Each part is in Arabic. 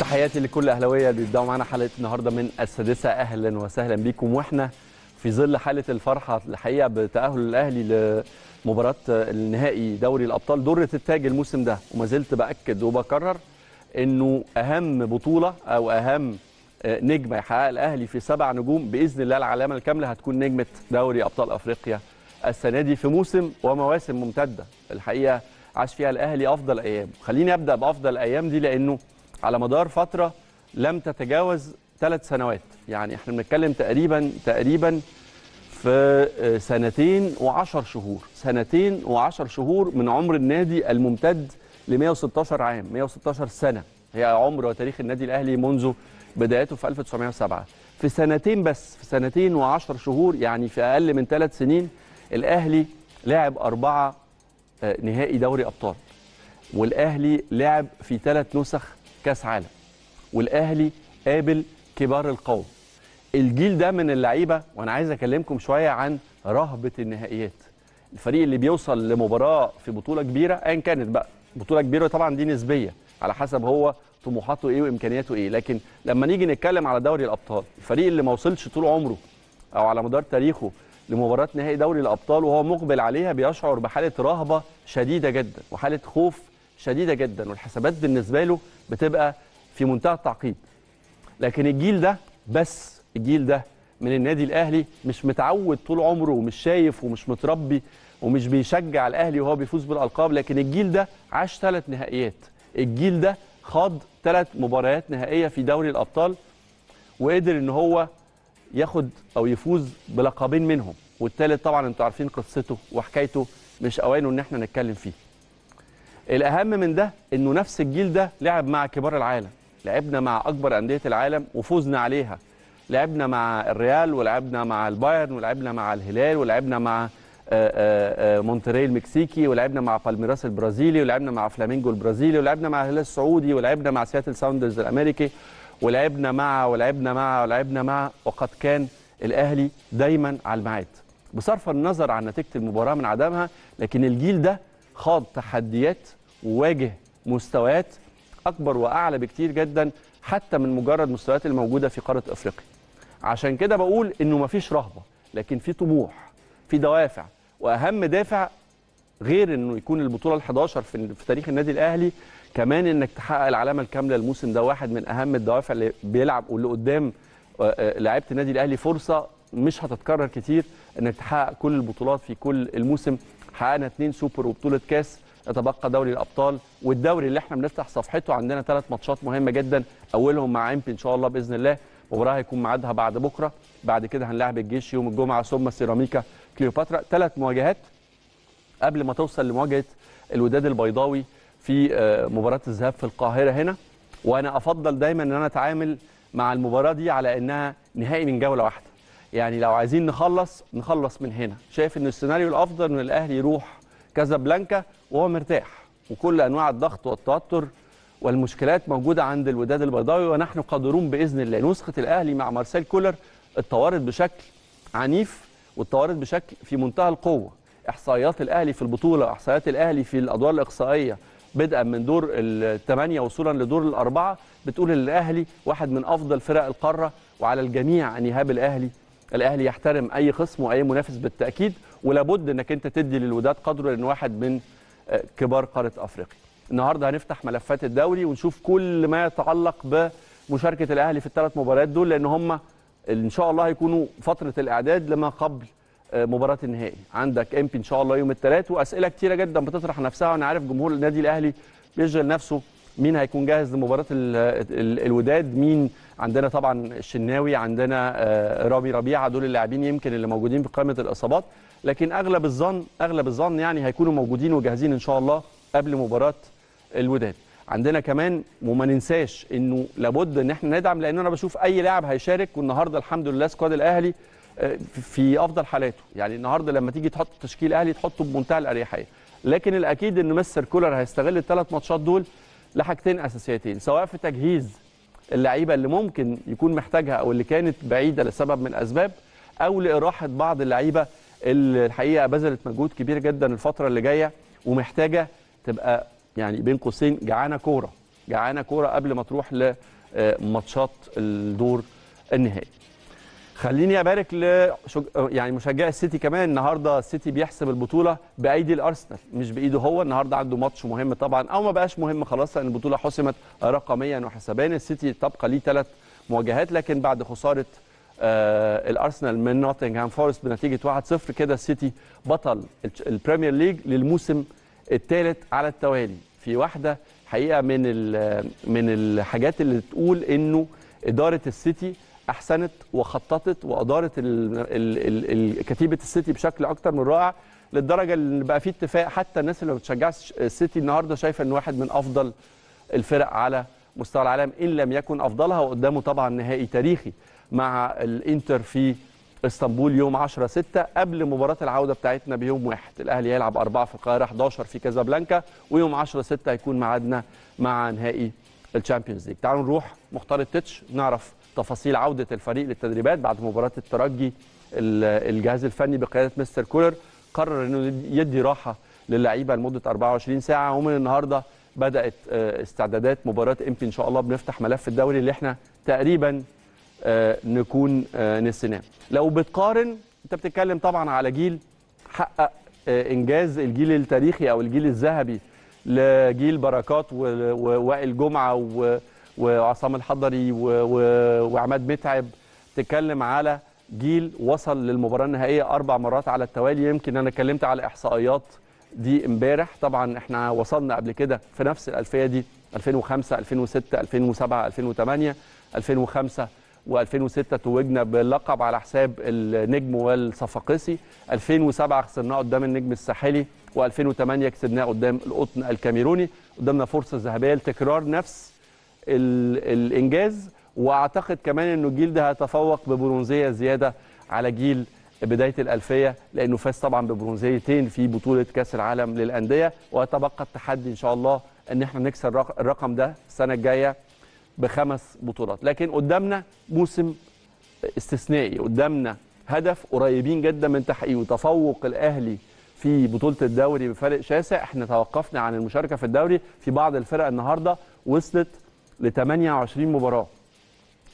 تحياتي لكل اهلاويه اللي بيبداوا معانا حلقه النهارده من السادسه اهلا وسهلا بيكم واحنا في ظل حاله الفرحه الحقيقه بتاهل الاهلي لمباراه النهائي دوري الابطال دره التاج الموسم ده وما زلت باكد وبكرر انه اهم بطوله او اهم نجمه يحققها الاهلي في سبع نجوم باذن الله العلامه الكامله هتكون نجمه دوري ابطال افريقيا السنه دي في موسم ومواسم ممتده الحقيقه عاش فيها الاهلي افضل ايام خليني ابدا بافضل ايام دي لانه على مدار فتره لم تتجاوز ثلاث سنوات يعني احنا بنتكلم تقريبا تقريبا في آه، سنتين وعشر شهور سنتين وعشر شهور من عمر النادي الممتد ل 116 عام 116 سنة هي عمر وتاريخ النادي الأهلي منذ بدايته في 1907 في سنتين بس في سنتين وعشر شهور يعني في أقل من ثلاث سنين الأهلي لعب أربعة آه، نهائي دوري أبطال والأهلي لعب في ثلاث نسخ كاس عالم والاهلي قابل كبار القوم الجيل ده من اللعيبه وانا عايز اكلمكم شويه عن رهبه النهائيات الفريق اللي بيوصل لمباراه في بطوله كبيره ايا كانت بقى بطوله كبيره طبعا دي نسبيه على حسب هو طموحاته ايه وامكانياته ايه لكن لما نيجي نتكلم على دوري الابطال الفريق اللي ما وصلش طول عمره او على مدار تاريخه لمباراه نهائي دوري الابطال وهو مقبل عليها بيشعر بحاله رهبه شديده جدا وحاله خوف شديده جدا والحسابات بالنسبه له بتبقى في منتهى التعقيد لكن الجيل ده بس الجيل ده من النادي الاهلي مش متعود طول عمره ومش شايف ومش متربي ومش بيشجع الاهلي وهو بيفوز بالالقاب لكن الجيل ده عاش ثلاث نهائيات الجيل ده خاض ثلاث مباريات نهائيه في دوري الابطال وقدر ان هو ياخد او يفوز بلقبين منهم والثالث طبعا انتوا عارفين قصته وحكايته مش اوانه ان احنا نتكلم فيه الاهم من ده انه نفس الجيل ده لعب مع كبار العالم لعبنا مع اكبر انديه العالم وفوزنا عليها لعبنا مع الريال ولعبنا مع البايرن ولعبنا مع الهلال ولعبنا مع آه، آه، آه، مونتري المكسيكي ولعبنا مع بالميراس البرازيلي ولعبنا مع فلامينجو البرازيلي ولعبنا مع الهلال السعودي ولعبنا مع سياتل ساوندرز الامريكي ولعبنا مع ولعبنا مع ولعبنا مع وقد كان الاهلي دايما على المعاد بصرف النظر عن نتيجه المباراه من عدمها لكن الجيل ده خاض تحديات وواجه مستويات اكبر واعلى بكتير جدا حتى من مجرد مستويات الموجوده في قاره افريقيا عشان كده بقول انه مفيش رهبه لكن في طموح في دوافع واهم دافع غير انه يكون البطوله ال11 في, في تاريخ النادي الاهلي كمان انك تحقق العلامه الكامله الموسم ده واحد من اهم الدوافع اللي بيلعب واللي قدام آه، آه، لعيبه النادي الاهلي فرصه مش هتتكرر كتير انك تحقق كل البطولات في كل الموسم حققنا اثنين سوبر وبطوله كاس يتبقى دوري الابطال والدوري اللي احنا بنفتح صفحته عندنا ثلاث ماتشات مهمه جدا اولهم مع امبي ان شاء الله باذن الله مباراه هيكون ميعادها بعد بكره بعد كده هنلاعب الجيش يوم الجمعه ثم سيراميكا كليوباترا ثلاث مواجهات قبل ما توصل لمواجهه الوداد البيضاوي في آه، مباراه الذهاب في القاهره هنا وانا افضل دايما ان انا اتعامل مع المباراه دي على انها نهائي من جوله واحده يعني لو عايزين نخلص نخلص من هنا شايف ان السيناريو الافضل ان الاهلي يروح كازابلانكا وهو مرتاح وكل انواع الضغط والتوتر والمشكلات موجوده عند الوداد البيضاوي ونحن قادرون باذن الله نسخه الاهلي مع مارسيل كولر اتطورت بشكل عنيف واتطورت بشكل في منتهى القوه احصائيات الاهلي في البطوله احصائيات الاهلي في الادوار الاقصائيه بدءا من دور الثمانيه وصولا لدور الاربعه بتقول ان الاهلي واحد من افضل فرق القاره وعلى الجميع ان يهاب الاهلي الاهلي يحترم اي خصم واي منافس بالتاكيد ولابد انك انت تدي للوداد قدره لان واحد من آه، كبار قاره افريقيا. النهارده هنفتح ملفات الدوري ونشوف كل ما يتعلق بمشاركه الاهلي في الثلاث مباريات دول لان هم ان شاء الله هيكونوا فتره الاعداد لما قبل آه، مباراه النهائي عندك امبي ان شاء الله يوم الثلاث واسئله كتيره جدا بتطرح نفسها وانا عارف جمهور النادي الاهلي بيشغل نفسه مين هيكون جاهز لمباراه الوداد مين عندنا طبعا الشناوي عندنا آه، رامي ربيعه دول اللاعبين يمكن اللي موجودين في قائمه الاصابات لكن اغلب الظن اغلب الظن يعني هيكونوا موجودين وجاهزين ان شاء الله قبل مباراه الوداد عندنا كمان وما ننساش انه لابد ان احنا ندعم لان انا بشوف اي لاعب هيشارك والنهارده الحمد لله سكواد الاهلي آه، في افضل حالاته يعني النهارده لما تيجي تحط تشكيل اهلي تحطه بمنتهى الاريحيه لكن الاكيد ان مستر كولر هيستغل الثلاث ماتشات دول لحاجتين اساسيتين سواء في تجهيز اللعيبه اللي ممكن يكون محتاجها او اللي كانت بعيده لسبب من الاسباب او لاراحه بعض اللعيبه اللي الحقيقه بذلت مجهود كبير جدا الفتره اللي جايه ومحتاجه تبقى يعني بين قوسين جعانه كوره جعانه كوره قبل ما تروح لماتشات الدور النهائي خليني ابارك ل يعني مشجعي السيتي كمان النهارده السيتي بيحسم البطوله بايدي الارسنال مش بايده هو النهارده عنده ماتش مهم طبعا او ما بقاش مهم خلاص لان البطوله حسمت رقميا وحسابيا السيتي تبقى ليه ثلاث مواجهات لكن بعد خساره آه الارسنال من نوتنغهام فورست بنتيجه 1-0 كده السيتي بطل البريمير ليج للموسم الثالث على التوالي في واحده حقيقه من من الحاجات اللي تقول انه اداره السيتي احسنت وخططت وادارت كتيبه السيتي بشكل اكتر من رائع للدرجه اللي بقى فيه اتفاق حتى الناس اللي ما بتشجعش السيتي النهارده شايفه ان واحد من افضل الفرق على مستوى العالم ان لم يكن افضلها وقدامه طبعا نهائي تاريخي مع الانتر في اسطنبول يوم 10 6 قبل مباراه العوده بتاعتنا بيوم واحد الاهلي هيلعب 4 في القاهره 11 في كازابلانكا ويوم 10 6 هيكون ميعادنا مع نهائي الشامبيونز ليج تعالوا نروح مختار التتش نعرف تفاصيل عوده الفريق للتدريبات بعد مباراه الترجي الجهاز الفني بقياده مستر كولر قرر انه يدي راحه للعيبه لمده 24 ساعه ومن النهارده بدات آه، استعدادات مباراه امبي ان شاء الله بنفتح ملف الدوري اللي احنا تقريبا آه، نكون آه، نسيناه لو بتقارن انت بتتكلم طبعا على جيل حقق انجاز الجيل التاريخي او الجيل الذهبي لجيل بركات ووائل جمعه و وعصام الحضري وعماد متعب تتكلم على جيل وصل للمباراه النهائيه اربع مرات على التوالي يمكن انا اتكلمت على احصائيات دي امبارح طبعا احنا وصلنا قبل كده في نفس الالفيه دي 2005 2006 2007 2008 2005 و2006 توجنا باللقب على حساب النجم والصفاقسي 2007 خسرناه قدام النجم الساحلي و2008 كسبناه قدام القطن الكاميروني قدامنا فرصه ذهبيه لتكرار نفس الانجاز واعتقد كمان انه الجيل ده هيتفوق ببرونزيه زياده على جيل بدايه الالفيه لانه فاز طبعا ببرونزيتين في بطوله كاس العالم للانديه ويتبقى التحدي ان شاء الله ان احنا نكسر الرقم ده السنه الجايه بخمس بطولات لكن قدامنا موسم استثنائي قدامنا هدف قريبين جدا من تحقيقه تفوق الاهلي في بطوله الدوري بفارق شاسع احنا توقفنا عن المشاركه في الدوري في بعض الفرق النهارده وصلت ل 28 مباراه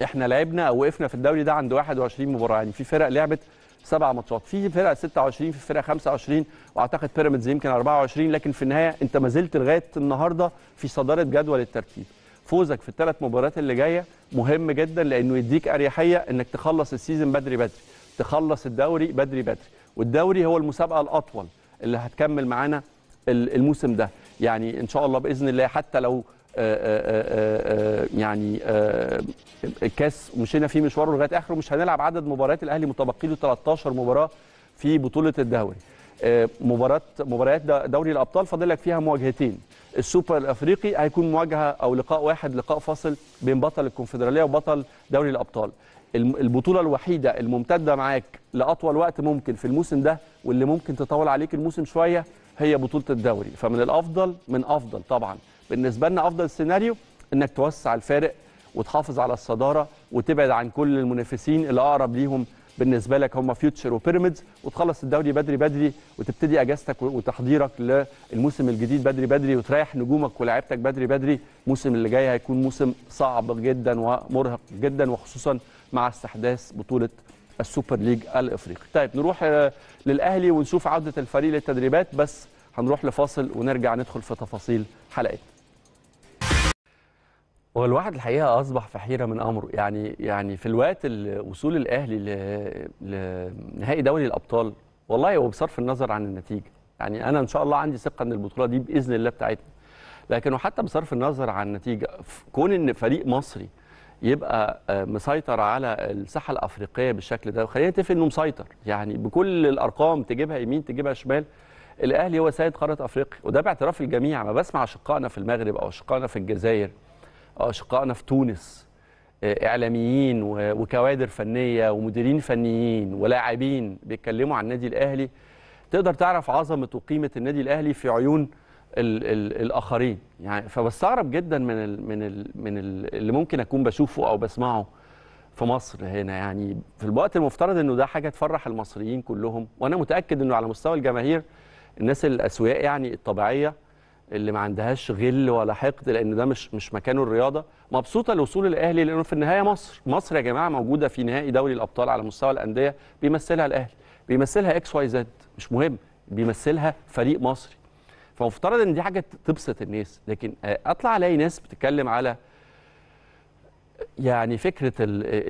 احنا لعبنا او وقفنا في الدوري ده عند 21 مباراه يعني في فرق لعبت سبع ماتشات في فرق 26 في فرق 25 واعتقد بيراميدز يمكن 24 لكن في النهايه انت ما زلت لغايه النهارده في صداره جدول الترتيب فوزك في الثلاث مباريات اللي جايه مهم جدا لانه يديك اريحيه انك تخلص السيزون بدري بدري تخلص الدوري بدري بدري والدوري هو المسابقه الاطول اللي هتكمل معانا الموسم ده يعني ان شاء الله باذن الله حتى لو آه، آه، آه، يعني الكاس مشينا فيه مشواره لغايه اخره مش هنلعب عدد مباريات الاهلي متبقي له 13 مباراه في بطوله الدوري مباراه مباريات دوري الابطال فاضل لك فيها مواجهتين السوبر الافريقي هيكون مواجهه او لقاء واحد لقاء فاصل بين بطل الكونفدراليه وبطل دوري الابطال البطوله الوحيده الممتده معاك لاطول وقت ممكن في الموسم ده واللي ممكن تطول عليك الموسم شويه هي بطوله الدوري فمن الافضل من افضل طبعا بالنسبه لنا افضل سيناريو انك توسع الفارق وتحافظ على الصداره وتبعد عن كل المنافسين اللي اقرب ليهم بالنسبه لك هم فيوتشر وبيراميدز وتخلص الدوري بدري بدري وتبتدي اجازتك وتحضيرك للموسم الجديد بدري بدري وتريح نجومك ولاعيبتك بدري بدري الموسم اللي جاي هيكون موسم صعب جدا ومرهق جدا وخصوصا مع استحداث بطوله السوبر ليج الافريقي. طيب نروح آه، للاهلي ونشوف عوده الفريق للتدريبات بس هنروح لفاصل ونرجع ندخل في تفاصيل حلقتنا. هو الواحد الحقيقه اصبح في حيره من امره يعني يعني في الوقت وصول الاهلي لنهائي دوري الابطال والله وبصرف النظر عن النتيجه يعني انا ان شاء الله عندي ثقه ان البطوله دي باذن الله بتاعتنا لكن وحتى بصرف النظر عن النتيجه كون ان فريق مصري يبقى آه، مسيطر على الساحه الافريقيه بالشكل ده وخلينا نتفق انه مسيطر يعني بكل الارقام تجيبها يمين تجيبها شمال الاهلي هو سيد قاره افريقيا وده باعتراف الجميع ما بسمع اشقائنا في المغرب او اشقائنا في الجزائر اشقائنا في تونس آه، اعلاميين وكوادر فنيه ومديرين فنيين ولاعبين بيتكلموا عن النادي الاهلي تقدر تعرف عظمه وقيمه النادي الاهلي في عيون الـ الـ الاخرين يعني فبستغرب جدا من الـ من الـ من الـ اللي ممكن اكون بشوفه او بسمعه في مصر هنا يعني في الوقت المفترض انه ده حاجه تفرح المصريين كلهم وانا متاكد انه على مستوى الجماهير الناس الاسوياء يعني الطبيعيه اللي ما عندهاش غل ولا حقد لان ده مش مش مكانه الرياضه مبسوطه لوصول الاهلي لانه في النهايه مصر مصر يا جماعه موجوده في نهائي دوري الابطال على مستوى الانديه بيمثلها الاهلي بيمثلها اكس واي زد مش مهم بيمثلها فريق مصري فمفترض ان دي حاجه تبسط الناس لكن اطلع الاقي ناس بتتكلم على يعني فكره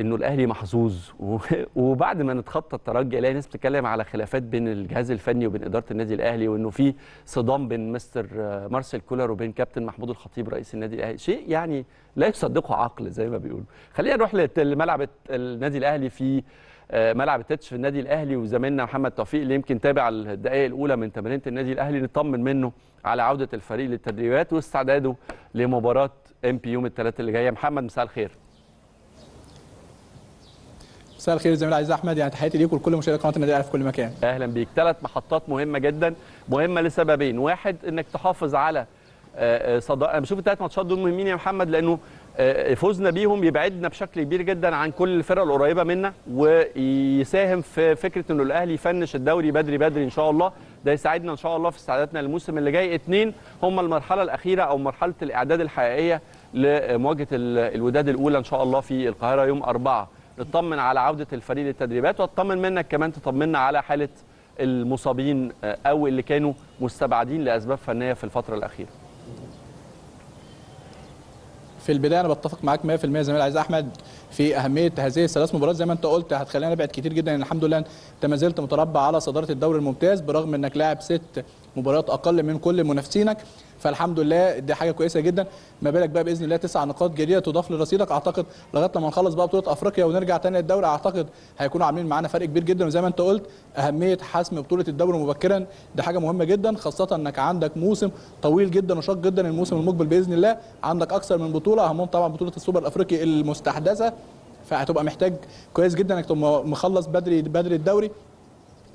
انه الاهلي محظوظ وبعد ما نتخطى الترجي الاقي ناس بتتكلم على خلافات بين الجهاز الفني وبين اداره النادي الاهلي وانه في صدام بين مستر مارسيل كولر وبين كابتن محمود الخطيب رئيس النادي الاهلي شيء يعني لا يصدقه عقل زي ما بيقولوا خلينا نروح لملعب النادي الاهلي في آه، ملعب التتش في النادي الاهلي وزميلنا محمد توفيق اللي يمكن تابع الدقائق الاولى من تمرينه النادي الاهلي نطمن منه على عوده الفريق للتدريبات واستعداده لمباراه ام بي يوم الثلاثاء اللي جايه محمد مساء الخير مساء الخير الزميل عزيز احمد يعني تحياتي ليك ولكل مشاهدي قناه النادي الاهلي في كل مكان اهلا بيك ثلاث محطات مهمه جدا مهمه لسببين واحد انك تحافظ على آه، آه، صدى يعني انا بشوف الثلاث ماتشات دول مهمين يا محمد لانه آه، فوزنا بيهم يبعدنا بشكل كبير جدا عن كل الفرق القريبه منا ويساهم في فكره انه الاهلي يفنش الدوري بدري بدري ان شاء الله ده يساعدنا ان شاء الله في استعدادنا للموسم اللي جاي اثنين هم المرحله الاخيره او مرحله الاعداد الحقيقيه لمواجهه الوداد الاولى ان شاء الله في القاهره يوم أربعة نطمن على عوده الفريق للتدريبات واطمن منك كمان تطمنا على حاله المصابين آه، او اللي كانوا مستبعدين لاسباب فنيه في الفتره الاخيره في البدايه انا بتفق معاك 100% زميل عايز احمد في اهميه هذه الثلاث مباريات زي ما انت قلت هتخلينا نبعد كتير جدا الحمد لله انت ما زلت متربع على صداره الدوري الممتاز برغم انك لاعب ست مباريات اقل من كل منافسينك فالحمد لله دي حاجه كويسه جدا ما بالك بقى باذن الله تسع نقاط جديده تضاف لرصيدك اعتقد لغايه لما نخلص بقى بطوله افريقيا ونرجع تاني للدوري اعتقد هيكونوا عاملين معانا فرق كبير جدا وزي ما انت قلت اهميه حسم بطوله الدوري مبكرا دي حاجه مهمه جدا خاصه انك عندك موسم طويل جدا وشاق جدا الموسم المقبل باذن الله عندك اكثر من بطوله اهمهم طبعا بطوله السوبر الافريقي المستحدثه فهتبقى محتاج كويس جدا انك تبقى مخلص بدري بدري الدوري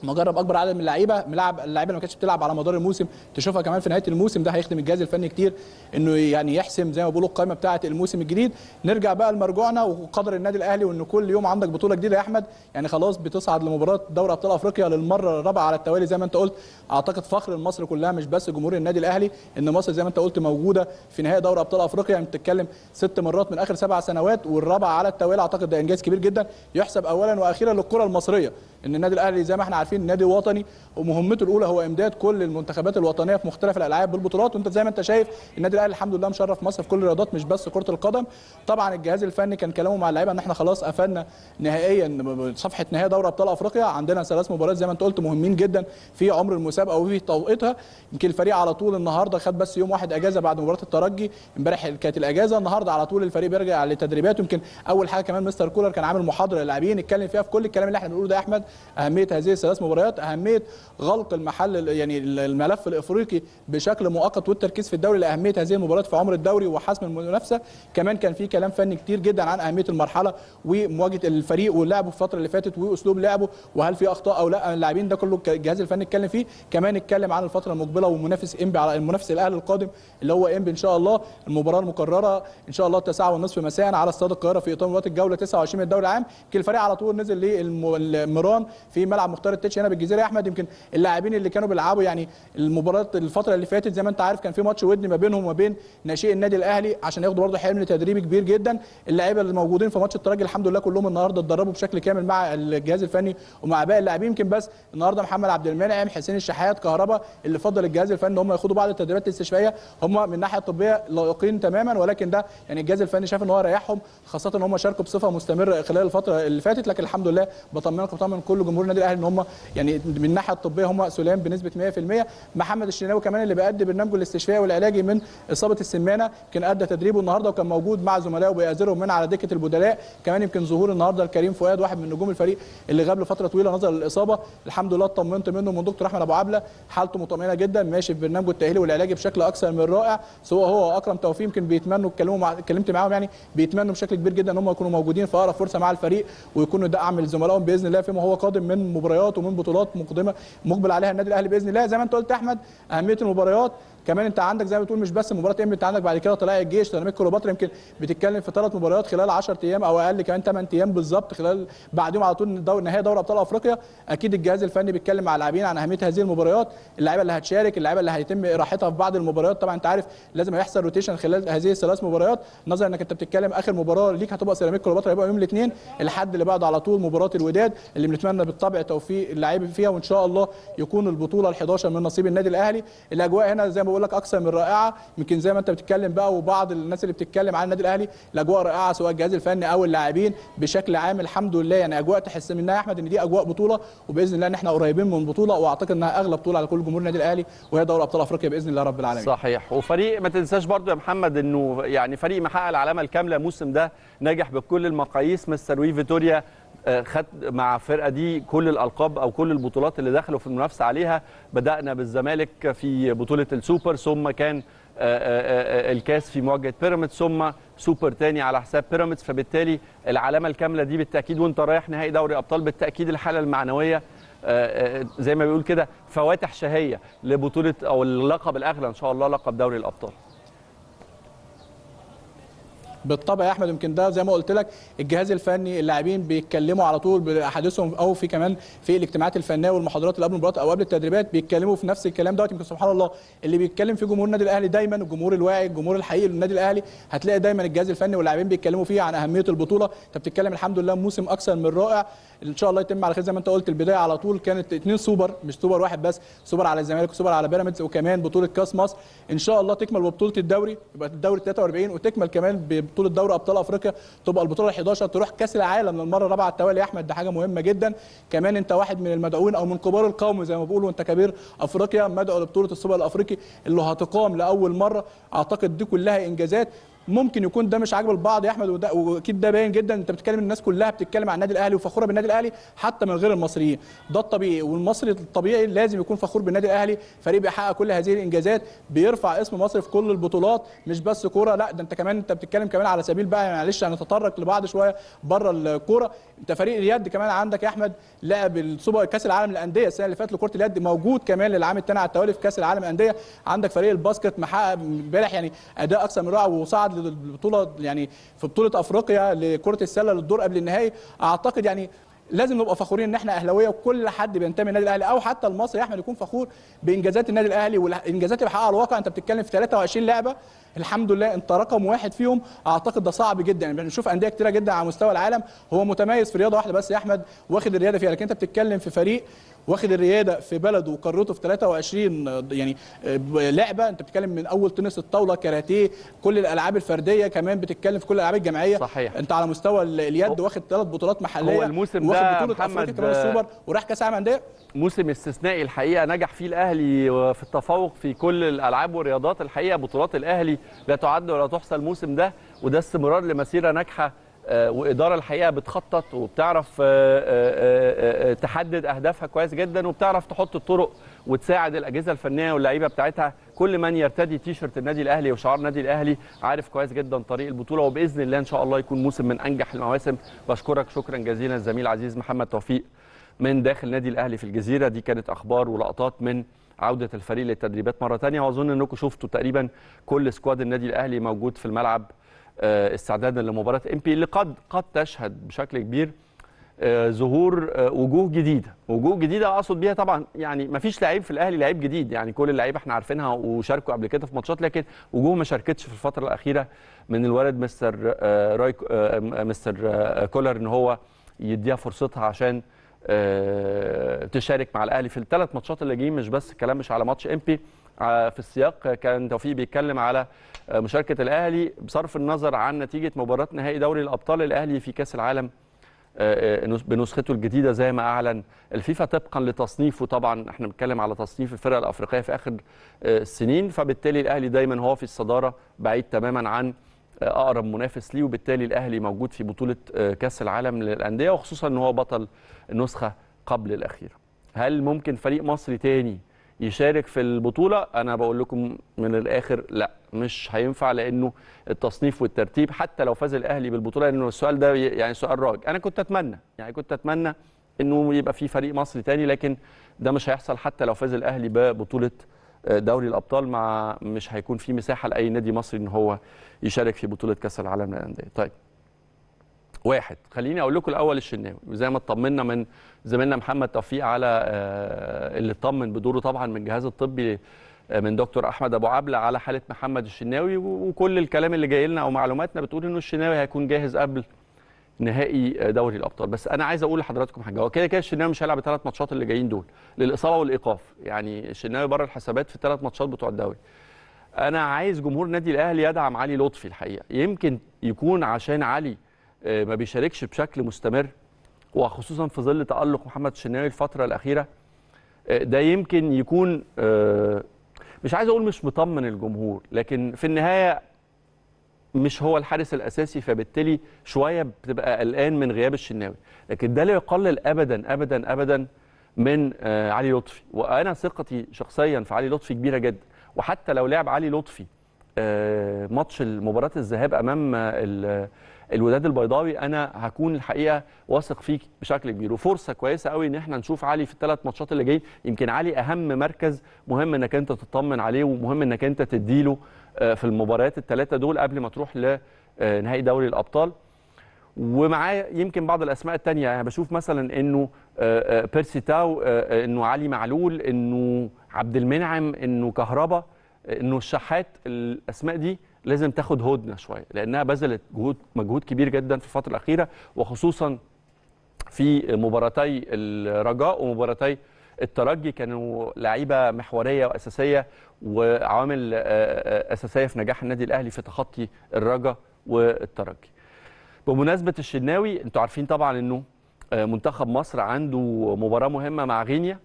مجرب اكبر عدد من اللعيبه ملعب اللعيبه اللي ما كانتش بتلعب على مدار الموسم تشوفها كمان في نهايه الموسم ده هيخدم الجهاز الفني كتير انه يعني يحسم زي ما بيقولوا القائمه بتاعه الموسم الجديد نرجع بقى لمرجوعنا وقدر النادي الاهلي وان كل يوم عندك بطوله جديده يا احمد يعني خلاص بتصعد لمباراه دوري ابطال افريقيا للمره الرابعه على التوالي زي ما انت قلت اعتقد فخر لمصر كلها مش بس جمهور النادي الاهلي ان مصر زي ما انت قلت موجوده في نهائي دوري ابطال افريقيا يعني بتتكلم ست مرات من اخر سبع سنوات والرابعه على التوالي اعتقد ده انجاز كبير جدا يحسب اولا واخيرا للكره المصريه ان النادي الاهلي زي ما احنا عارفين نادي وطني ومهمته الاولى هو امداد كل المنتخبات الوطنيه في مختلف الالعاب بالبطولات وانت زي ما انت شايف النادي الاهلي الحمد لله مشرف مصر في كل الرياضات مش بس كره القدم طبعا الجهاز الفني كان كلامه مع اللعيبه ان احنا خلاص قفلنا نهائيا صفحه نهائي دوري ابطال افريقيا عندنا ثلاث مباريات زي ما انت قلت مهمين جدا في عمر المسابقه وفي توقيتها يمكن الفريق على طول النهارده خد بس يوم واحد اجازه بعد مباراه الترجي امبارح كانت الاجازه النهارده على طول الفريق بيرجع لتدريباته يمكن اول حاجه كمان مستر كولر كان عامل محاضره للاعبين اتكلم فيها في كل الكلام اللي احنا بنقوله ده يا احمد اهميه هذه الثلاث ثلاث مباريات اهميه غلق المحل يعني الملف الافريقي بشكل مؤقت والتركيز في الدوري لاهميه هذه المباريات في عمر الدوري وحسم المنافسه كمان كان في كلام فني كتير جدا عن اهميه المرحله ومواجهه الفريق ولعبه في الفتره اللي فاتت واسلوب لعبه وهل في اخطاء او لا اللاعبين ده كله الجهاز الفني اتكلم فيه كمان اتكلم عن الفتره المقبله ومنافس انبي على المنافس الاهلي القادم اللي هو انبي ان شاء الله المباراه المقرره ان شاء الله والنصف مساء على استاد القاهره في اطار مباراه الجوله 29 من الدوري العام الفريق على طول نزل للمران في ملعب مختار التاني اتلتش هنا بالجزيره يا احمد يمكن اللاعبين اللي كانوا بيلعبوا يعني المباراه الفتره اللي فاتت زي ما انت عارف كان في ماتش ودني ما بينهم وما بين ناشئ النادي الاهلي عشان ياخدوا برضه حمل تدريبي كبير جدا اللعيبه اللي موجودين في ماتش الترجي الحمد لله كلهم النهارده اتدربوا بشكل كامل مع الجهاز الفني ومع باقي اللاعبين يمكن بس النهارده محمد عبد المنعم حسين الشحات كهربا اللي فضل الجهاز الفني هم ياخدوا بعض التدريبات الاستشفائيه هم من الناحيه الطبيه لائقين تماما ولكن ده يعني الجهاز الفني شاف ان هو ريحهم خاصه ان هم شاركوا بصفه مستمره خلال الفتره اللي فاتت لكن الحمد لله بطمنكم وطمن كل جمهور النادي الاهلي ان هم يعني من الناحيه الطبيه هم سليم بنسبه 100% محمد الشناوي كمان اللي بيأدي برنامجه الاستشفائي والعلاجي من اصابه السمانه كان ادى تدريبه النهارده وكان موجود مع زملائه وبيأزرهم من على دكه البدلاء كمان يمكن ظهور النهارده لكريم فؤاد واحد من نجوم الفريق اللي غاب لفتره طويله نظرا للاصابه الحمد لله اطمنت منه من دكتور احمد ابو عبله حالته مطمئنه جدا ماشي في برنامجه التاهيلي والعلاجي بشكل اكثر من رائع سواء هو واكرم توفيق يمكن بيتمنوا اتكلموا مع اتكلمت معاهم يعني بيتمنوا بشكل كبير جدا ان هم يكونوا موجودين في اقرب فرصه مع الفريق ويكونوا دعم لزملائهم باذن الله فيما هو قادم من مباريات بطولات مقدمه مقبل عليها النادي الاهلي باذن الله زي ما انت قلت يا احمد اهميه المباريات كمان انت عندك زي ما بتقول مش بس مباراه ام انت عندك بعد كده طلائع الجيش سيراميك كليوباترا يمكن بتتكلم في ثلاث مباريات خلال 10 ايام او اقل كمان 8 ايام بالظبط خلال بعدهم على طول دور نهائي دوري ابطال افريقيا اكيد الجهاز الفني بيتكلم مع اللاعبين عن اهميه هذه المباريات اللعيبه اللي هتشارك اللعيبه اللي هيتم راحتها في بعض المباريات طبعا انت عارف لازم هيحصل روتيشن خلال هذه الثلاث مباريات نظرا انك انت بتتكلم اخر مباراه ليك هتبقى سيراميك كليوباترا هيبقى يوم الاثنين الحد اللي بعده على طول مباراه الوداد اللي بنتمنى بالطبع توفيق اللعيبه فيها وان شاء الله يكون البطوله ال11 من نصيب النادي الاهلي الاجواء هنا زي ما بقول لك اكثر من رائعه يمكن زي ما انت بتتكلم بقى وبعض الناس اللي بتتكلم عن النادي الاهلي الاجواء رائعه سواء الجهاز الفني او اللاعبين بشكل عام الحمد لله يعني اجواء تحس منها يا احمد ان دي اجواء بطوله وباذن الله ان احنا قريبين من بطوله واعتقد انها اغلى بطوله على كل جمهور النادي الاهلي وهي دوري ابطال افريقيا باذن الله رب العالمين صحيح وفريق ما تنساش برضو يا محمد انه يعني فريق محقق العلامه الكامله الموسم ده ناجح بكل المقاييس مستر فيتوريا خد مع الفرقه دي كل الالقاب او كل البطولات اللي دخلوا في المنافسه عليها بدانا بالزمالك في بطوله السوبر ثم كان آه، آه، آه، الكاس في مواجهه بيراميدز ثم سوبر تاني على حساب بيراميدز فبالتالي العلامه الكامله دي بالتاكيد وانت رايح نهائي دوري ابطال بالتاكيد الحاله المعنويه زي ما بيقول كده فواتح شهيه لبطوله او اللقب الاغلى ان شاء الله لقب دوري الابطال بالطبع يا احمد يمكن ده زي ما قلت لك الجهاز الفني اللاعبين بيتكلموا على طول باحاديثهم او في كمان في الاجتماعات الفنيه والمحاضرات اللي قبل المباراه او قبل التدريبات بيتكلموا في نفس الكلام دوت يمكن سبحان الله اللي بيتكلم في جمهور النادي الاهلي دايما الجمهور الواعي الجمهور الحقيقي للنادي الاهلي هتلاقي دايما الجهاز الفني واللاعبين بيتكلموا فيه عن اهميه البطوله انت بتتكلم الحمد لله موسم اكثر من رائع ان شاء الله يتم على خير زي ما انت قلت البدايه على طول كانت اثنين سوبر مش سوبر واحد بس سوبر على الزمالك وسوبر على بيراميدز وكمان بطوله كاس مصر ان شاء الله تكمل ببطوله الدوري يبقى الدوري 43 وتكمل كمان بطوله دوري ابطال افريقيا تبقى البطوله 11 تروح كاس العالم للمره الرابعه التوالي يا احمد ده حاجه مهمه جدا كمان انت واحد من المدعوين او من كبار القوم زي ما بيقولوا انت كبير افريقيا مدعو لبطوله السوبر الافريقي اللي هتقام لاول مره اعتقد دي كلها انجازات ممكن يكون ده مش عاجب البعض يا احمد وده واكيد ده باين جدا انت بتتكلم الناس كلها بتتكلم عن النادي الاهلي وفخوره بالنادي الاهلي حتى من غير المصريين ده الطبيعي والمصري الطبيعي لازم يكون فخور بالنادي الاهلي فريق بيحقق كل هذه الانجازات بيرفع اسم مصر في كل البطولات مش بس كوره لا ده انت كمان انت بتتكلم كمان على سبيل بقى معلش يعني هنتطرق لبعض شويه بره الكوره انت فريق اليد كمان عندك يا احمد لعب السوبر كاس العالم للانديه السنه اللي فاتت لكره اليد موجود كمان للعام الثاني على التوالي في كاس العالم للانديه عندك فريق الباسكت محقق امبارح يعني اداء اكثر من رائع وصعد للبطوله يعني في بطوله افريقيا لكره السله للدور قبل النهائي اعتقد يعني لازم نبقى فخورين ان احنا اهلاويه وكل حد بينتمي للنادي الاهلي او حتى المصري يا احمد يكون فخور بانجازات النادي الاهلي والانجازات اللي بيحققها الواقع انت بتتكلم في 23 لعبه الحمد لله انت رقم واحد فيهم اعتقد ده صعب جدا يعني بنشوف انديه كتيره جدا على مستوى العالم هو متميز في رياضه واحده بس يا احمد واخد الرياده فيها لكن انت بتتكلم في فريق واخد الرياده في بلده وقارته في 23 يعني لعبه انت بتتكلم من اول تنس الطاوله كاراتيه كل الالعاب الفرديه كمان بتتكلم في كل الالعاب الجماعيه صحيح. انت على مستوى اليد واخد ثلاث بطولات محليه هو الموسم واخد ده بطوله افريقيا كمان السوبر وراح كاس عالم انديه موسم استثنائي الحقيقه نجح فيه الاهلي آه، في التفوق في كل الالعاب والرياضات الحقيقه بطولات الاهلي لا تعد ولا تحصى الموسم ده وده استمرار لمسيره ناجحه آه، واداره الحقيقه بتخطط وبتعرف آه، آه، تحدد اهدافها كويس جدا وبتعرف تحط الطرق وتساعد الاجهزه الفنيه واللعيبه بتاعتها كل من يرتدي تيشرت النادي الاهلي وشعار النادي الاهلي عارف كويس جدا طريق البطوله وباذن الله ان شاء الله يكون موسم من انجح المواسم بشكرك شكرا جزيلا الزميل عزيز محمد توفيق من داخل نادي الاهلي في الجزيره دي كانت اخبار ولقطات من عوده الفريق للتدريبات مره ثانيه واظن انكم شفتوا تقريبا كل سكواد النادي الاهلي موجود في الملعب آه، استعدادا لمباراه ام بي اللي قد قد تشهد بشكل كبير آه، ظهور آه، وجوه جديده وجوه جديده اقصد بيها طبعا يعني ما فيش لعيب في الاهلي لعيب جديد يعني كل اللعيبه احنا عارفينها وشاركوا قبل كده في ماتشات لكن وجوه ما شاركتش في الفتره الاخيره من الولد مستر راي مستر كولر ان هو يديها فرصتها عشان آه، تشارك مع الاهلي في الثلاث ماتشات اللي جايين مش بس الكلام مش على ماتش امبي آه، في السياق كان توفيق بيتكلم على آه، مشاركه الاهلي بصرف النظر عن نتيجه مباراه نهائي دوري الابطال الاهلي في كاس العالم بنسخته الجديده زي ما اعلن الفيفا طبقا لتصنيفه طبعا احنا بنتكلم على تصنيف الفرق الافريقيه في اخر السنين فبالتالي الاهلي دايما هو في الصداره بعيد تماما عن اقرب منافس ليه وبالتالي الاهلي موجود في بطوله آه، كاس العالم للانديه وخصوصا ان هو بطل النسخه قبل الاخيره هل ممكن فريق مصري تاني يشارك في البطوله انا بقول لكم من الاخر لا مش هينفع لانه التصنيف والترتيب حتى لو فاز الاهلي بالبطوله لانه السؤال ده يعني سؤال راج انا كنت اتمنى يعني كنت اتمنى انه يبقى في فريق مصري تاني لكن ده مش هيحصل حتى لو فاز الاهلي ببطوله دوري الابطال مع مش هيكون في مساحه لاي نادي مصري ان هو يشارك في بطوله كاس العالم للانديه طيب واحد خليني اقول لكم الاول الشناوي زي ما اطمنا من زميلنا محمد توفيق على آه، اللي اطمن بدوره طبعا من الجهاز الطبي آه، من دكتور احمد ابو عبله على حاله محمد الشناوي وكل الكلام اللي جاي لنا او معلوماتنا بتقول انه الشناوي هيكون جاهز قبل نهائي دوري الابطال بس انا عايز اقول لحضراتكم حاجه هو كده كده الشناوي مش هيلعب الثلاث ماتشات اللي جايين دول للاصابه والايقاف يعني الشناوي بره الحسابات في الثلاث ماتشات بتوع الدوري انا عايز جمهور النادي الاهلي يدعم علي لطفي الحقيقه يمكن يكون عشان علي آه، ما بيشاركش بشكل مستمر وخصوصا في ظل تالق محمد الشناوي الفتره الاخيره آه، ده يمكن يكون آه، مش عايز اقول مش مطمن الجمهور لكن في النهايه مش هو الحارس الاساسي فبالتالي شويه بتبقى قلقان من غياب الشناوي لكن ده لا يقلل ابدا ابدا ابدا من آه، علي لطفي وانا ثقتي شخصيا في علي لطفي كبيره جدا وحتى لو لعب علي لطفي آه، ماتش مباراه الذهاب امام آه، الوداد البيضاوي انا هكون الحقيقه واثق فيك بشكل كبير وفرصه كويسه قوي ان احنا نشوف علي في الثلاث ماتشات اللي جايين يمكن علي اهم مركز مهم انك انت تطمن عليه ومهم انك انت تديله آه، في المباريات الثلاثه دول قبل ما تروح لنهائي دوري الابطال ومعاه يمكن بعض الاسماء الثانيه يعني بشوف مثلا انه آه، آه، بيرسي تاو انه علي معلول انه عبد المنعم انه كهربا انه الشحات الاسماء دي لازم تاخد هدنه شويه لانها بذلت جهود مجهود كبير جدا في الفتره الاخيره وخصوصا في مباراتي الرجاء ومباراتي الترجي كانوا لعيبه محوريه واساسيه وعوامل آه، آه، اساسيه في نجاح النادي الاهلي في تخطي الرجا والترجي. بمناسبه الشناوي انتوا عارفين طبعا انه آه، منتخب مصر عنده مباراه مهمه مع غينيا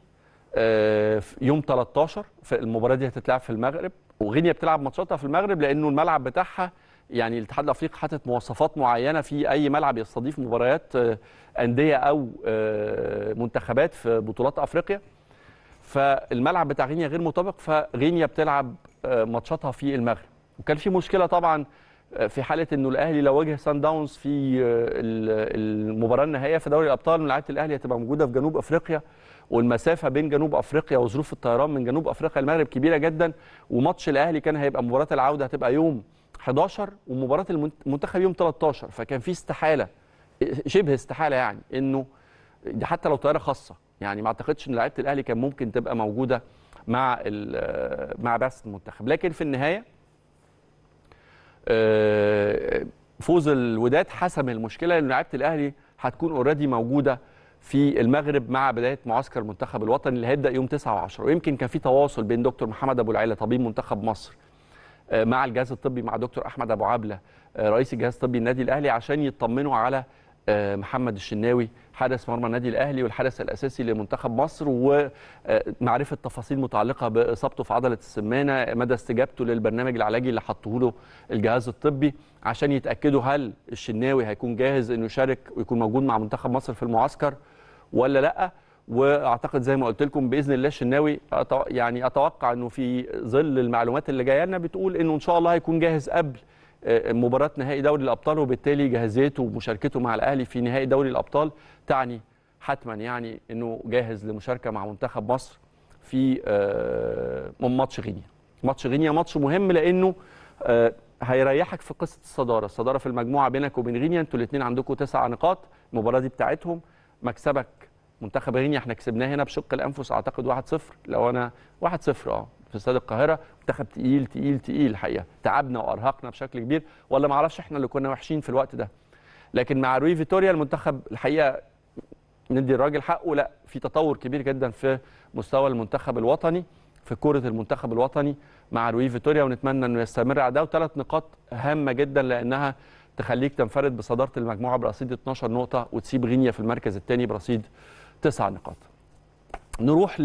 يوم 13 المباراه دي هتتلعب في المغرب وغينيا بتلعب ماتشاتها في المغرب لانه الملعب بتاعها يعني الاتحاد الافريقي حاطط مواصفات معينه في اي ملعب يستضيف مباريات آه، انديه او آه، منتخبات في بطولات افريقيا فالملعب بتاع غينيا غير مطابق فغينيا بتلعب آه، ماتشاتها في المغرب وكان في مشكله طبعا في حاله انه الاهلي لو واجه سان داونز في المباراه النهائيه في دوري الابطال لعيبه الاهلي هتبقى موجوده في جنوب افريقيا والمسافه بين جنوب افريقيا وظروف الطيران من جنوب افريقيا المغرب كبيره جدا وماتش الاهلي كان هيبقى مباراه العوده هتبقى يوم 11 ومباراه المنتخب يوم 13 فكان في استحاله شبه استحاله يعني انه دي حتى لو طياره خاصه يعني ما اعتقدش ان لعيبه الاهلي كان ممكن تبقى موجوده مع مع بعثه المنتخب لكن في النهايه آه، فوز الوداد حسم المشكله لان لعيبه الاهلي هتكون اوريدي موجوده في المغرب مع بدايه معسكر المنتخب الوطني اللي هيبدا يوم 9 و10 ويمكن كان في تواصل بين دكتور محمد ابو العيله طبيب منتخب مصر مع الجهاز الطبي مع دكتور احمد ابو عبله آه، رئيس الجهاز الطبي النادي الاهلي عشان يطمنوا على آه، محمد الشناوي حدث مرمى النادي الاهلي والحدث الاساسي لمنتخب مصر ومعرفه آه، تفاصيل متعلقه باصابته في عضله السمانه مدى استجابته للبرنامج العلاجي اللي حطه له الجهاز الطبي عشان يتاكدوا هل الشناوي هيكون جاهز انه يشارك ويكون موجود مع منتخب مصر في المعسكر ولا لا واعتقد زي ما قلت لكم باذن الله الشناوي يعني اتوقع انه في ظل المعلومات اللي جايه لنا بتقول انه ان شاء الله هيكون جاهز قبل آه، مباراه نهائي دوري الابطال وبالتالي جاهزيته ومشاركته مع الاهلي في نهائي دوري الابطال تعني حتما يعني انه جاهز لمشاركه مع منتخب مصر في آه، ماتش غينيا ماتش غينيا ماتش مهم لانه آه، هيريحك في قصه الصداره الصداره في المجموعه بينك وبين غينيا انتوا الاثنين عندكم تسع نقاط المباراه دي بتاعتهم مكسبك منتخب غينيا احنا كسبناه هنا بشق الانفس اعتقد 1-0 لو انا 1-0 اه في استاد القاهره منتخب تقيل تقيل تقيل الحقيقه تعبنا وارهقنا بشكل كبير ولا ما اعرفش احنا اللي كنا وحشين في الوقت ده لكن مع روي فيتوريا المنتخب الحقيقه ندي الراجل حقه لا في تطور كبير جدا في مستوى المنتخب الوطني في كره المنتخب الوطني مع روي فيتوريا ونتمنى انه يستمر على ده وثلاث نقاط هامه جدا لانها تخليك تنفرد بصداره المجموعه برصيد 12 نقطه وتسيب غينيا في المركز الثاني برصيد تسع نقاط نروح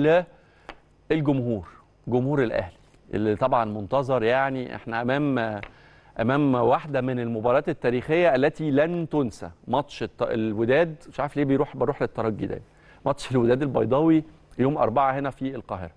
للجمهور جمهور الاهلي اللي طبعا منتظر يعني احنا امام امام واحده من المباريات التاريخيه التي لن تنسى ماتش الوداد مش عارف ليه بيروح بروح للترجي ده ماتش الوداد البيضاوي يوم أربعة هنا في القاهره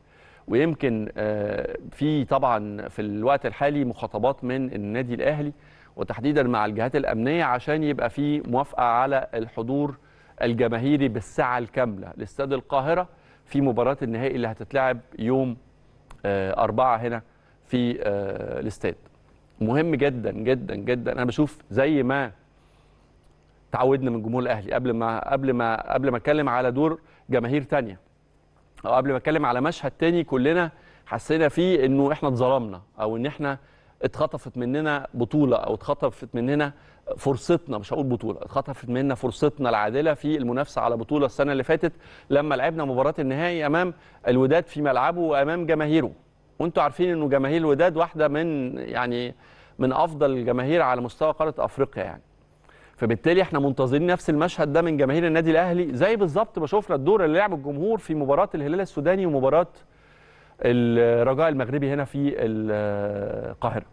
ويمكن آه، في طبعا في الوقت الحالي مخاطبات من النادي الاهلي وتحديدا مع الجهات الامنيه عشان يبقى في موافقه على الحضور الجماهيري بالسعه الكامله لاستاد القاهره في مباراه النهائي اللي هتتلعب يوم آه، أربعة هنا في آه، الاستاد مهم جدا جدا جدا انا بشوف زي ما تعودنا من جمهور الاهلي قبل ما قبل ما قبل ما اتكلم على دور جماهير تانية او قبل ما اتكلم على مشهد تاني كلنا حسينا فيه انه احنا اتظلمنا او ان احنا اتخطفت مننا بطوله او اتخطفت مننا فرصتنا مش هقول بطوله اتخطفت منا فرصتنا العادله في المنافسه على بطوله السنه اللي فاتت لما لعبنا مباراه النهائي امام الوداد في ملعبه وامام جماهيره وانتم عارفين انه جماهير الوداد واحده من يعني من افضل الجماهير على مستوى قاره افريقيا يعني فبالتالي احنا منتظرين نفس المشهد ده من جماهير النادي الاهلي زي بالظبط ما شفنا الدور اللي لعبه الجمهور في مباراه الهلال السوداني ومباراه الرجاء المغربي هنا في القاهره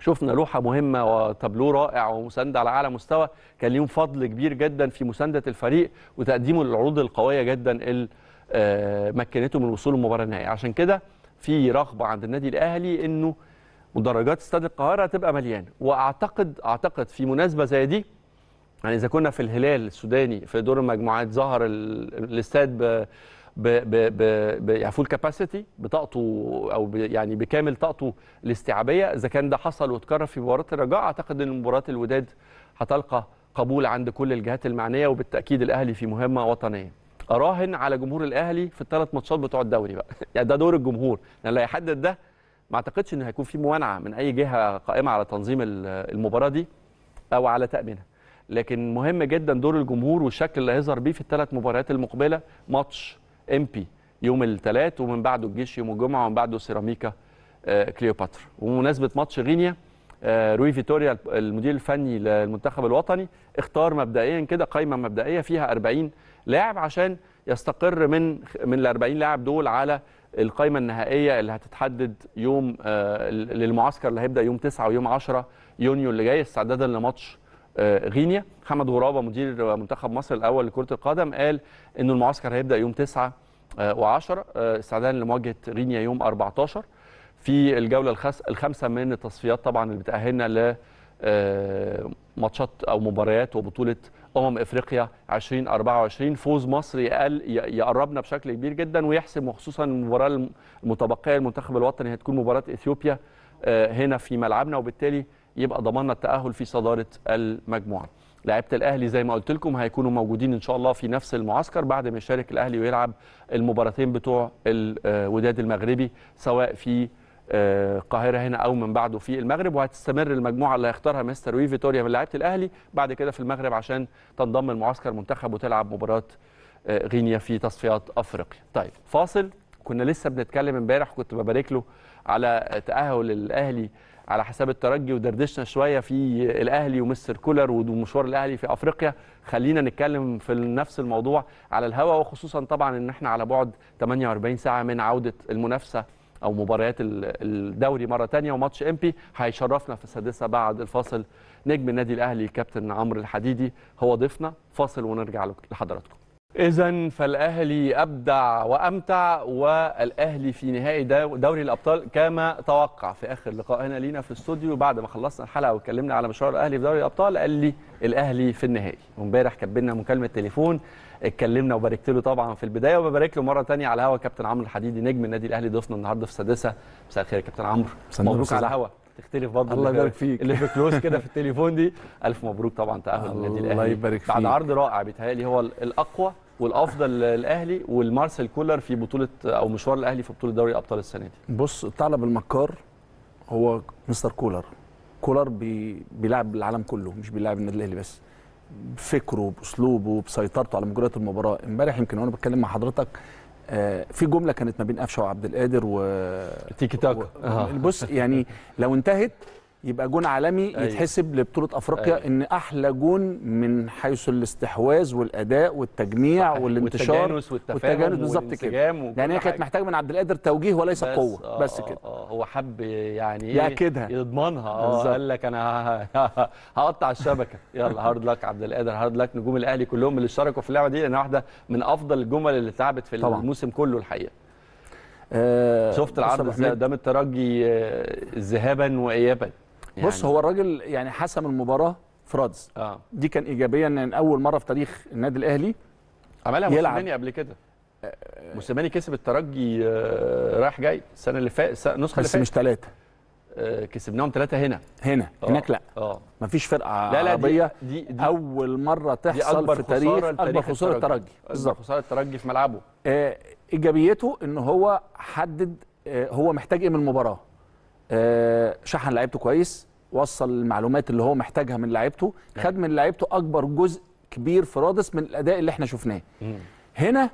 شفنا لوحه مهمه وتابلو رائع ومسانده على اعلى مستوى كان ليهم فضل كبير جدا في مسانده الفريق وتقديمه للعروض القويه جدا اللي آه، مكنته من الوصول للمباراه النهائيه عشان كده في رغبه عند النادي الاهلي انه مدرجات استاد القاهره تبقى مليانه واعتقد اعتقد في مناسبه زي دي يعني اذا كنا في الهلال السوداني في دور المجموعات ظهر الاستاد ب ب ب يعني فول كاباسيتي بطاقته او يعني بكامل طاقته الاستيعابيه اذا كان ده حصل واتكرر في مباراه الرجاء اعتقد ان مباراه الوداد هتلقى قبول عند كل الجهات المعنيه وبالتاكيد الاهلي في مهمه وطنيه اراهن على جمهور الاهلي في الثلاث ماتشات بتوع الدوري بقى يعني ده دور الجمهور اللي يعني هيحدد ده ما اعتقدش ان هيكون في موانعه من اي جهه قائمه على تنظيم المباراه دي او على تامينها لكن مهم جدا دور الجمهور والشكل اللي هيظهر بيه في الثلاث مباريات المقبله ماتش ام بي يوم الثلاث ومن بعده الجيش يوم الجمعه ومن بعده سيراميكا آه، كليوباترا ومناسبه ماتش غينيا آه، روي فيتوريا المدير الفني للمنتخب الوطني اختار مبدئيا كده قائمه مبدئيه فيها 40 لاعب عشان يستقر من من ال 40 لاعب دول على القائمه النهائيه اللي هتتحدد يوم آه، للمعسكر اللي هيبدا يوم 9 ويوم 10 يونيو اللي جاي استعدادا لماتش آه، غينيا محمد غرابه مدير منتخب مصر الاول لكره القدم قال انه المعسكر هيبدا يوم 9 آه، و10 آه، استعدادا لمواجهه غينيا يوم 14 في الجوله الخامسه من التصفيات طبعا اللي بتاهلنا ل ماتشات او مباريات وبطوله امم افريقيا 2024 فوز مصر يقل يقربنا بشكل كبير جدا ويحسم وخصوصا المباراه المتبقيه للمنتخب الوطني هتكون مباراه اثيوبيا هنا في ملعبنا وبالتالي يبقى ضمننا التاهل في صداره المجموعه لعبة الاهلي زي ما قلت لكم هيكونوا موجودين ان شاء الله في نفس المعسكر بعد ما يشارك الاهلي ويلعب المباراتين بتوع الوداد آه، المغربي سواء في آه، القاهره هنا او من بعده في المغرب وهتستمر المجموعه اللي هيختارها مستر وي فيتوريا من لعيبه الاهلي بعد كده في المغرب عشان تنضم لمعسكر منتخب وتلعب مباراه آه، غينيا في تصفيات افريقيا. طيب فاصل كنا لسه بنتكلم امبارح كنت ببارك له على تاهل الاهلي على حساب الترجي ودردشنا شويه في الاهلي ومستر كولر ومشوار الاهلي في افريقيا خلينا نتكلم في نفس الموضوع على الهواء وخصوصا طبعا ان احنا على بعد 48 ساعه من عوده المنافسه او مباريات الدوري مره ثانيه وماتش امبي هيشرفنا في السادسه بعد الفاصل نجم النادي الاهلي كابتن عمرو الحديدي هو ضيفنا فاصل ونرجع لحضراتكم إذا فالأهلي أبدع وأمتع والأهلي في نهائي دوري الأبطال كما توقع في آخر لقاء هنا لينا في الاستوديو بعد ما خلصنا الحلقة واتكلمنا على مشوار الأهلي في دوري الأبطال قال لي الأهلي في النهائي وامبارح كبلنا مكالمة تليفون اتكلمنا وباركت له طبعا في البداية وببارك له مرة تانية على الهوا كابتن عمرو الحديدي نجم النادي الأهلي ضيفنا النهاردة في السادسة مساء الخير يا كابتن عمرو مبروك على الهوا تختلف برضه الله يبارك فيك اللي في كلوز كده في التليفون دي الف مبروك طبعا تاهل النادي الاهلي الله يبارك فيك بعد عرض رائع بيتهيألي هو الاقوى والافضل الاهلي والمارسيل كولر في بطوله او مشوار الاهلي في بطوله دوري ابطال السنه دي بص ثعلب المكار هو مستر كولر كولر بي... بيلعب العالم كله مش بيلعب النادي الاهلي بس بفكره باسلوبه بسيطرته على مجريات المباراه امبارح يمكن وانا بتكلم مع حضرتك آه في جمله كانت ما بين قفشه وعبد القادر و تيكي تاكا بص يعني لو انتهت يبقى جون عالمي أيوة. يتحسب لبطوله افريقيا أيوة. ان احلى جون من حيث الاستحواذ والاداء والتجميع صحيح. والانتشار والتجانس بالظبط كده يعني هي كانت محتاجه من عبد القادر توجيه وليس بس قوه آه بس آه، كده آه هو حب يعني ياكدها يضمنها اه قال لك انا هقطع الشبكه يلا هارد لك عبد القادر هارد لك نجوم الاهلي كلهم اللي اشتركوا في اللعبه دي لانها واحده من افضل الجمل اللي اتلعبت في طبعا. الموسم كله الحقيقه آه، شفت العرض قدام الترجي آه، ذهابا وايابا يعني بص هو الراجل يعني حسم المباراه في رادز آه. دي كان ايجابيه ان اول مره في تاريخ النادي الاهلي عملها موسيماني قبل كده موسيماني كسب الترجي آه، رايح جاي السنه اللي فاتت النسخه اللي فاتت بس مش ثلاثه آه، كسبناهم ثلاثة هنا هنا أوه. هناك لا أوه. مفيش فرقة لا لا عربية دي, دي, دي أول مرة تحصل دي في تاريخ أكبر خسارة الترجي بالظبط خسارة الترجي في ملعبه آه إيجابيته إن هو حدد آه هو محتاج إيه من المباراة آه، شحن لعيبته كويس وصل المعلومات اللي هو محتاجها من لعيبته نعم. خد من لعيبته اكبر جزء كبير في رادس من الاداء اللي احنا شفناه هنا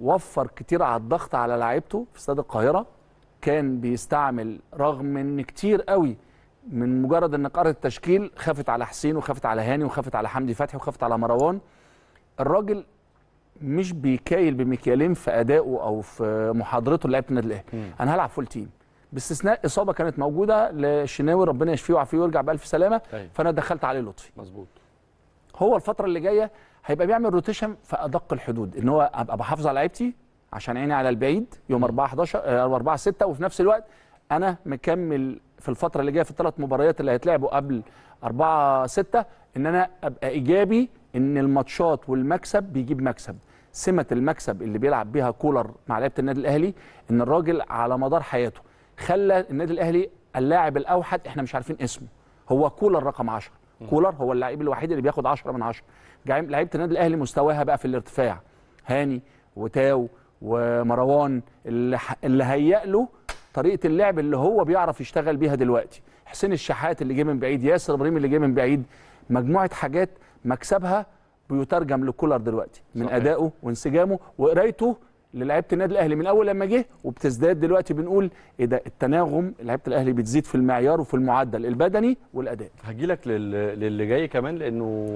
وفر كتير على الضغط على لعيبته في استاد القاهره كان بيستعمل رغم ان كتير قوي من مجرد ان قرأت التشكيل خافت على حسين وخافت على هاني وخافت على حمدي فتحي وخافت على مروان الراجل مش بيكايل بمكيالين في ادائه او في محاضرته لعيبه النادي الاهلي انا هلعب فول تيم باستثناء اصابه كانت موجوده للشناوي ربنا يشفيه ويعافيه ويرجع بالف سلامه أيوة. فانا دخلت عليه لطفي مظبوط هو الفتره اللي جايه هيبقى بيعمل روتيشن في ادق الحدود ان هو ابقى بحافظ على لعيبتي عشان عيني على البعيد يوم 4 11 4 6 وفي نفس الوقت انا مكمل في الفتره اللي جايه في الثلاث مباريات اللي هيتلعبوا قبل 4 6 ان انا ابقى ايجابي ان الماتشات والمكسب بيجيب مكسب سمه المكسب اللي بيلعب بيها كولر مع لعيبه النادي الاهلي ان الراجل على مدار حياته خلى النادي الاهلي اللاعب الاوحد احنا مش عارفين اسمه هو كولر رقم 10 كولر هو اللاعب الوحيد اللي بياخد 10 من 10 لعيبه النادي الاهلي مستواها بقى في الارتفاع هاني وتاو ومروان اللي, اللي هيئ له طريقه اللعب اللي هو بيعرف يشتغل بيها دلوقتي حسين الشحات اللي جه من بعيد ياسر ابراهيم اللي جه من بعيد مجموعه حاجات مكسبها بيترجم لكولر دلوقتي من صحيح. ادائه وانسجامه وقرايته للعيبه النادي الاهلي من اول لما جه وبتزداد دلوقتي بنقول ايه ده التناغم لعيبه الاهلي بتزيد في المعيار وفي المعدل البدني والاداء هجيلك للي جاي كمان لانه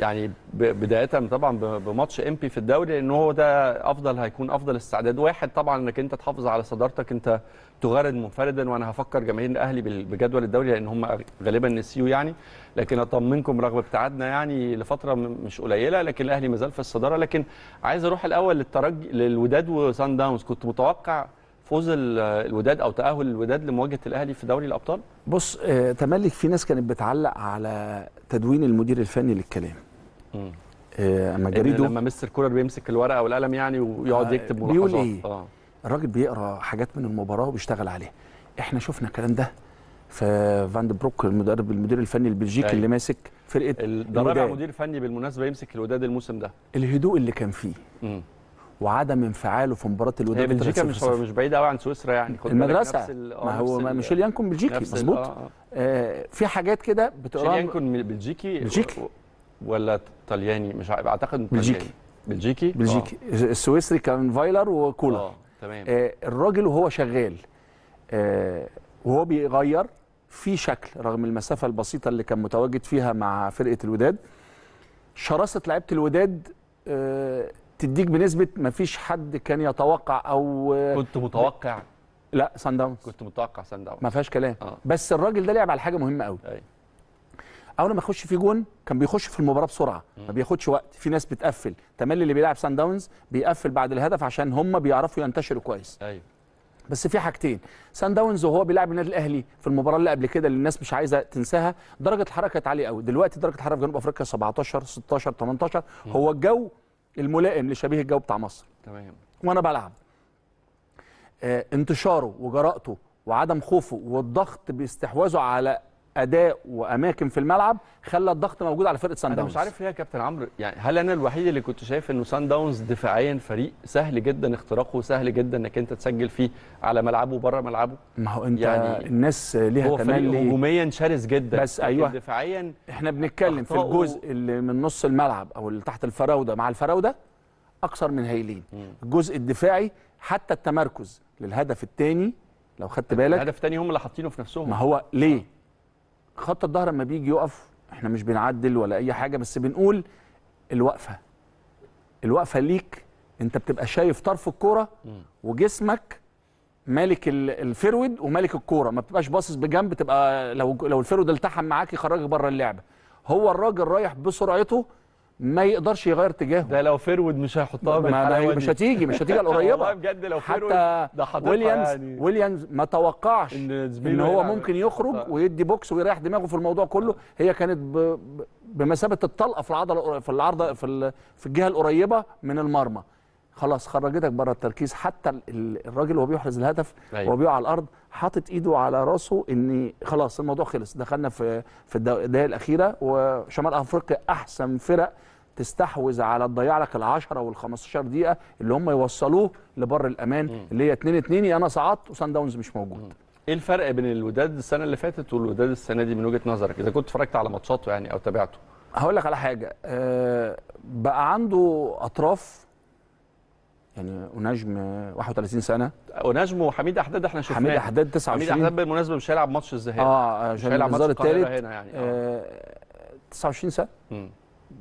يعني بدايه طبعا بماتش امبي في الدوري لان هو ده افضل هيكون افضل استعداد واحد طبعا انك انت تحافظ على صدارتك انت تغرد منفردا وانا هفكر جماهير الاهلي بجدول الدوري لان هم غالبا نسيوا يعني لكن اطمنكم رغم ابتعادنا يعني لفتره مش قليله لكن الاهلي مازال في الصداره لكن عايز اروح الاول للترجي للوداد وسان داونز كنت متوقع فوز الوداد او تاهل الوداد لمواجهه الاهلي في دوري الابطال بص آه، تملك في ناس كانت بتعلق على تدوين المدير الفني للكلام آه، اما جريده لما مستر كولر بيمسك الورقه والقلم يعني ويقعد آه، يكتب ملاحظات بيقول ايه آه. الراجل بيقرا حاجات من المباراه وبيشتغل عليها احنا شفنا الكلام ده في فاند بروك المدرب المدير الفني البلجيكي أيوه. اللي ماسك فرقه ده رابع مدير فني بالمناسبه يمسك الوداد الموسم ده الهدوء اللي كان فيه مم. وعدم انفعاله في مباراه الوداد هي بلجيكا مش مش بعيده قوي عن سويسرا يعني المدرسه نفس آه، ما هو ما ميشيل يانكون بلجيكي مظبوط آه في حاجات كده بتقراها يانكون بلجيكي بلجيكي ولا طلياني مش عارف اعتقد بلجيكي بلجيكي بلجيكي أوه. السويسري كان فايلر وكولر آه. تمام آه الراجل وهو شغال آه وهو بيغير في شكل رغم المسافه البسيطه اللي كان متواجد فيها مع فرقه الوداد شراسه لعيبه الوداد آه تديك بنسبه ما فيش حد كان يتوقع او آه، كنت متوقع لا سان داونز كنت متوقع سان داونز ما فيهاش كلام أوه. بس الراجل ده لعب على حاجه مهمه قوي أي. اول ما يخش في جون كان بيخش في المباراه بسرعه ما بياخدش وقت في ناس بتقفل تملي اللي بيلعب سان داونز بيقفل بعد الهدف عشان هم بيعرفوا ينتشروا كويس ايوه بس في حاجتين سان داونز وهو بيلعب النادي الاهلي في المباراه اللي قبل كده اللي الناس مش عايزه تنساها درجه الحركه كانت عاليه قوي دلوقتي درجه الحركه في جنوب افريقيا 17 16 18 مم. هو الجو الملائم لشبيه الجو بتاع مصر تمام وانا بلعب آه انتشاره وجراءته وعدم خوفه والضغط باستحواذه على اداء واماكن في الملعب خلى الضغط موجود على فرقه سان داونز انا مش عارف ليه يا كابتن عمرو يعني هل انا الوحيد اللي كنت شايف انه سان داونز دفاعيا فريق سهل جدا اختراقه سهل جدا انك انت تسجل فيه على ملعبه وبره ملعبه ما هو انت يعني الناس ليها هو تملي فريق هجوميا شرس جدا بس ايوه دفاعيا احنا بنتكلم في الجزء اللي من نص الملعب او اللي تحت الفراوده مع الفراوده اكثر من هايلين الجزء الدفاعي حتى التمركز للهدف الثاني لو خدت بالك الهدف الثاني هم اللي حاطينه في نفسهم ما هو ليه خط الظهر لما بيجي يقف احنا مش بنعدل ولا اي حاجه بس بنقول الوقفه الوقفه ليك انت بتبقى شايف طرف الكوره وجسمك مالك الفرود ومالك الكوره ما بتبقاش باصص بجنب تبقى لو لو الفرود التحم معاك يخرجك بره اللعبه هو الراجل رايح بسرعته ما يقدرش يغير اتجاهه ده لو فيرود مش هيحطها بالحلاوه مش هتيجي مش هتيجي القريبه والله بجد لو حتى ده ويليامز يعني ويليامز ما توقعش ان, إن هو ممكن يخرج طيب. ويدي بوكس ويريح دماغه في الموضوع كله هي كانت ب... بمثابه الطلقه في العضله في العرضه في في الجهه القريبه من المرمى خلاص خرجتك بره التركيز حتى الراجل وهو بيحرز الهدف أيوة. وهو بيقع على الارض حاطط ايده على راسه ان خلاص الموضوع خلص دخلنا في في الدقائق الاخيره وشمال افريقيا احسن فرق تستحوذ على تضيع لك ال10 وال15 دقيقه اللي هم يوصلوه لبر الامان م. اللي هي 2 2 يا انا صعدت وسان داونز مش موجود م. ايه الفرق بين الوداد السنه اللي فاتت والوداد السنه دي من وجهه نظرك اذا كنت اتفرجت على ماتشاته يعني او تابعته هقول لك على حاجه أه بقى عنده اطراف يعني ونجم 31 سنه ونجم وحميد احداد احنا شفناه حميد احداد 29 حميد احداد بالمناسبه مش هيلعب ماتش الذهاب اه مش هيلعب ماتش القاهره هنا يعني آه. آه 29 سنه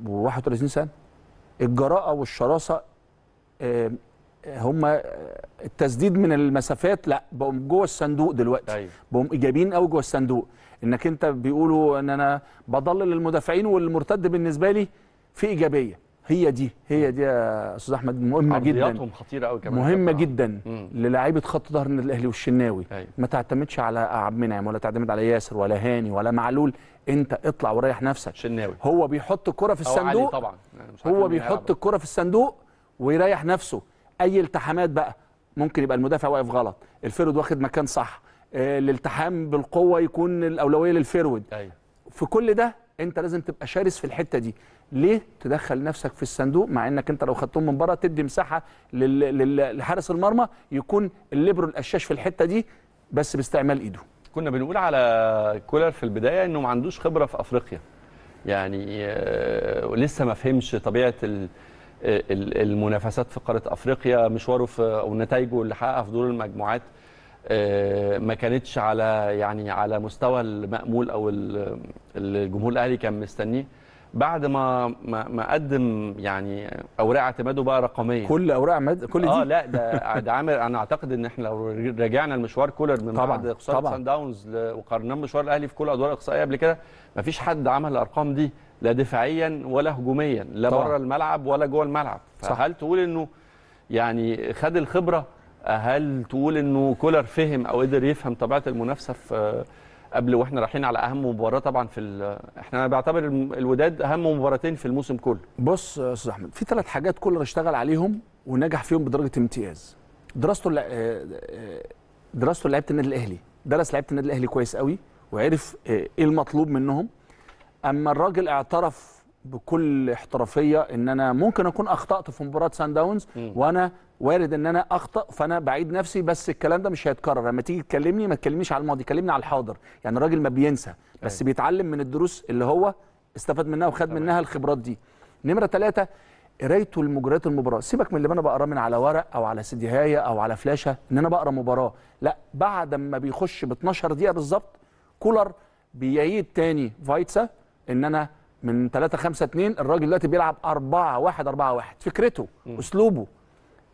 و31 سنه الجراءه والشراسه آه، آه، هم آه، التسديد من المسافات لا بقوا جوه الصندوق دلوقتي أيوة. بقوا ايجابيين قوي جوه الصندوق انك انت بيقولوا ان انا بضلل المدافعين والمرتد بالنسبه لي في ايجابيه هي دي هي دي يا استاذ احمد مهمه جدا خطيره قوي كمان مهمه جدا للاعيبه خط ظهر النادي الاهلي والشناوي أيوة. ما تعتمدش على عبد المنعم ولا تعتمد على ياسر ولا هاني ولا معلول انت اطلع وريح نفسك شناوي هو بيحط الكره في الصندوق طبعا هو بيحط الكره في الصندوق ويريح نفسه اي التحامات بقى ممكن يبقى المدافع واقف غلط الفيرود واخد مكان صح آه، الالتحام بالقوه يكون الاولويه للفيرود أيوة. في كل ده انت لازم تبقى شرس في الحته دي ليه تدخل نفسك في الصندوق مع انك انت لو خدتهم من بره تدي مساحه لحارس المرمى يكون الليبرو القشاش في الحته دي بس باستعمال ايده كنا بنقول على كولر في البدايه انه ما عندوش خبره في افريقيا يعني آه، لسه ما فهمش طبيعه آه، المنافسات في قاره افريقيا مشواره في او نتائجه اللي حققها في دور المجموعات آه، ما كانتش على يعني على مستوى المامول او الجمهور الاهلي كان مستنيه بعد ما ما, ما قدم يعني اوراق اعتماده بقى رقميه كل اوراق اعتماد كل دي اه لا ده ده عامل انا اعتقد ان احنا لو راجعنا لمشوار كولر من طبعا بعد خساره سان داونز وقارناه بمشوار الاهلي في كل ادوار الاقصائيه قبل كده ما فيش حد عمل الارقام دي لا دفاعيا ولا هجوميا لا بره الملعب ولا جوه الملعب فهل صح. تقول انه يعني خد الخبره هل تقول انه كولر فهم او قدر يفهم طبيعه المنافسه في قبل واحنا رايحين على اهم مباراه طبعا في ال... احنا بعتبر الوداد اهم مباراتين في الموسم كله بص يا استاذ احمد في ثلاث حاجات كولر اشتغل عليهم ونجح فيهم بدرجه امتياز دراسته آه، آه، دراسته لعيبه النادي الاهلي درس لعيبه النادي الاهلي كويس قوي وعرف آه، ايه المطلوب منهم اما الراجل اعترف بكل احترافيه ان انا ممكن اكون اخطات في مباراه سان داونز وانا وارد ان انا اخطا فانا بعيد نفسي بس الكلام ده مش هيتكرر لما تيجي تكلمني ما تكلمنيش على الماضي كلمني على الحاضر يعني الراجل ما بينسى بس أي. أيوه. بيتعلم من الدروس اللي هو استفاد منها وخد طبعا. منها الخبرات دي نمره ثلاثة قرايته لمجريات المباراه سيبك من اللي انا بقراه من على ورق او على هاي او على فلاشه ان انا بقرا مباراه لا بعد ما بيخش ب 12 دقيقه بالظبط كولر بيعيد تاني فايتسا ان انا من 3 5 2 الراجل دلوقتي بيلعب 4 1 4 1 فكرته م. اسلوبه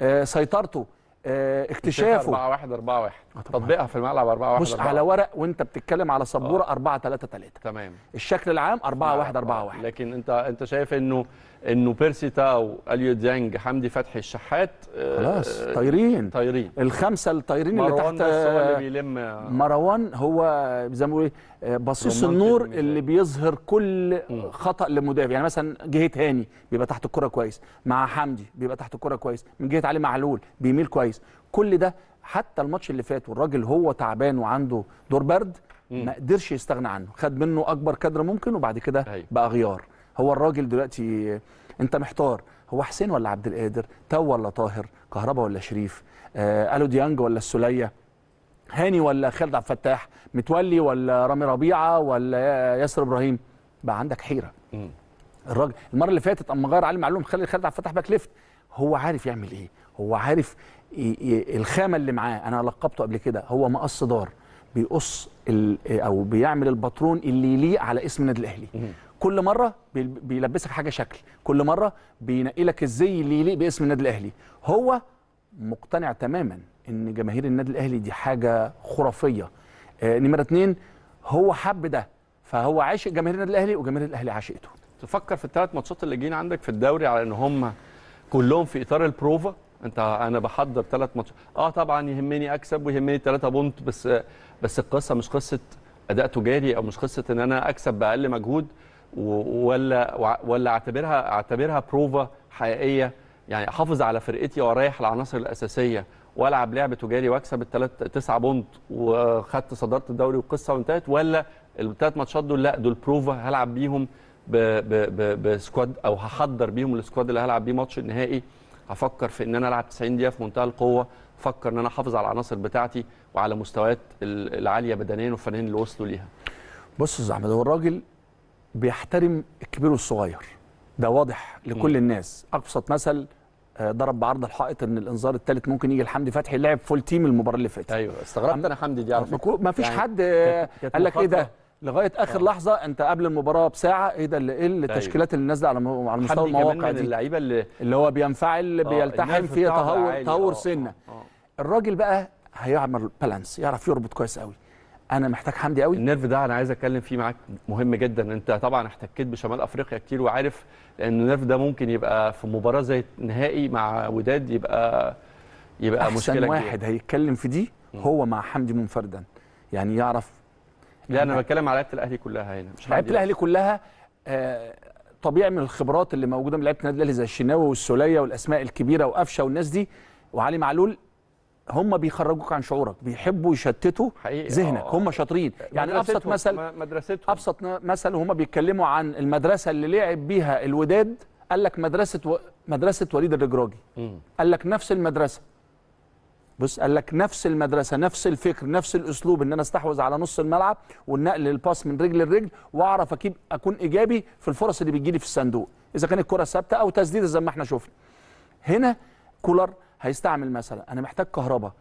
آه سيطرته آه اكتشافه 4 1 4 1 تطبيقها في الملعب 4 1 بص على ورق وانت بتتكلم على سبوره 4 3 3 تمام الشكل العام 4 1 4 1 لكن انت انت شايف انه انه بيرسي تاو اليو ديانج حمدي فتحي الشحات آه، خلاص آه، طايرين طايرين الخمسه الطايرين اللي تحت هو اللي آه، بيلم مروان هو زي ما بيقولوا إيه، بصيص النور اللي بيظهر كل خطا لمدافع يعني مثلا جهه هاني بيبقى تحت الكره كويس مع حمدي بيبقى تحت الكره كويس من جهه علي معلول بيميل كويس كل ده حتى الماتش اللي فات والراجل هو تعبان وعنده دور برد ما قدرش يستغنى عنه خد منه اكبر قدر ممكن وبعد كده أيوه. بقى غيار هو الراجل دلوقتي انت محتار هو حسين ولا عبد القادر تو ولا طاهر كهربا ولا شريف آه الو ديانج ولا السليه هاني ولا خالد عبد الفتاح متولي ولا رامي ربيعه ولا ياسر ابراهيم بقى عندك حيره الراجل المره اللي فاتت اما غير علي معلوم خلي خالد عبد الفتاح باك ليفت هو عارف يعمل ايه هو عارف الخامه اللي معاه انا لقبته قبل كده هو مقص دار بيقص او بيعمل الباترون اللي يليق على اسم النادي الاهلي كل مره بيلبسك حاجه شكل كل مره بينقي لك الزي اللي يليق باسم النادي الاهلي هو مقتنع تماما ان جماهير النادي الاهلي دي حاجه خرافيه آه نمره اتنين هو حب ده فهو عاشق جماهير النادي الاهلي وجماهير الاهلي عاشقته تفكر في الثلاث ماتشات اللي جايين عندك في الدوري على ان هم كلهم في اطار البروفا انت انا بحضر ثلاث ماتشات اه طبعا يهمني اكسب ويهمني ثلاثة بونت بس بس القصه مش قصه اداء تجاري او مش قصه ان انا اكسب باقل مجهود ولا ولا اعتبرها اعتبرها بروفا حقيقيه يعني احافظ على فرقتي واريح العناصر الاساسيه والعب لعب تجاري واكسب الثلاث تسعة بونت وخدت صدارة الدوري والقصه وانتهت ولا الثلاث ماتشات دول لا دول بروفا هلعب بيهم ب ب ب بسكواد او هحضر بيهم السكواد اللي هلعب بيه ماتش النهائي هفكر في ان انا العب 90 دقيقه في منتهى القوه افكر ان انا احافظ على العناصر بتاعتي وعلى مستويات العاليه بدنيا وفنيا اللي وصلوا ليها بص يا احمد هو الراجل بيحترم الكبير والصغير ده واضح لكل الناس ابسط مثل آه، ضرب بعرض الحائط ان الانذار الثالث ممكن يجي لحمدي فتحي لعب فول تيم المباراه اللي فاتت ايوه استغربت انا حمدي دي على فكره ما فيش يعني حد قال لك ايه ده لغايه اخر أوه. لحظه انت قبل المباراه بساعه ايه ده اللي ايه أيوة. التشكيلات اللي نازله على على مستوى المواقع دي اللعيبه اللي اللي هو بينفعل آه، بيلتحم في تهور تهور سنه آه، الراجل بقى هيعمل بالانس يعرف يربط كويس قوي انا محتاج حمدي قوي النيرف ده انا عايز اتكلم فيه معاك مهم جدا انت طبعا احتكيت بشمال افريقيا كتير وعارف ان النيرف ده ممكن يبقى في مباراه زي نهائي مع وداد يبقى يبقى أحسن مشكله واحد جديد. هيتكلم في دي هو مع حمدي منفردا يعني يعرف لا انا يعني بتكلم على لعيبه الاهلي كلها هنا مش لعيبه الاهلي كلها آه طبيعي من الخبرات اللي موجوده من لعيبه النادي الاهلي زي الشناوي والسوليه والاسماء الكبيره وقفشه والناس دي وعلي معلول هم بيخرجوك عن شعورك بيحبوا يشتتوا ذهنك آه. هم شاطرين يعني ابسط مثل مدرستهم. ابسط مثل هم بيتكلموا عن المدرسه اللي لعب بيها الوداد قال لك مدرسه و... مدرسه وليد الرجراجي قال لك نفس المدرسه بص قال لك نفس المدرسه نفس الفكر نفس الاسلوب ان انا استحوذ على نص الملعب والنقل الباس من رجل لرجل واعرف اكيد اكون ايجابي في الفرص اللي بتجيلي في الصندوق اذا كانت الكره ثابته او تسديده زي ما احنا شفنا هنا كولر هيستعمل مثلا انا محتاج كهرباء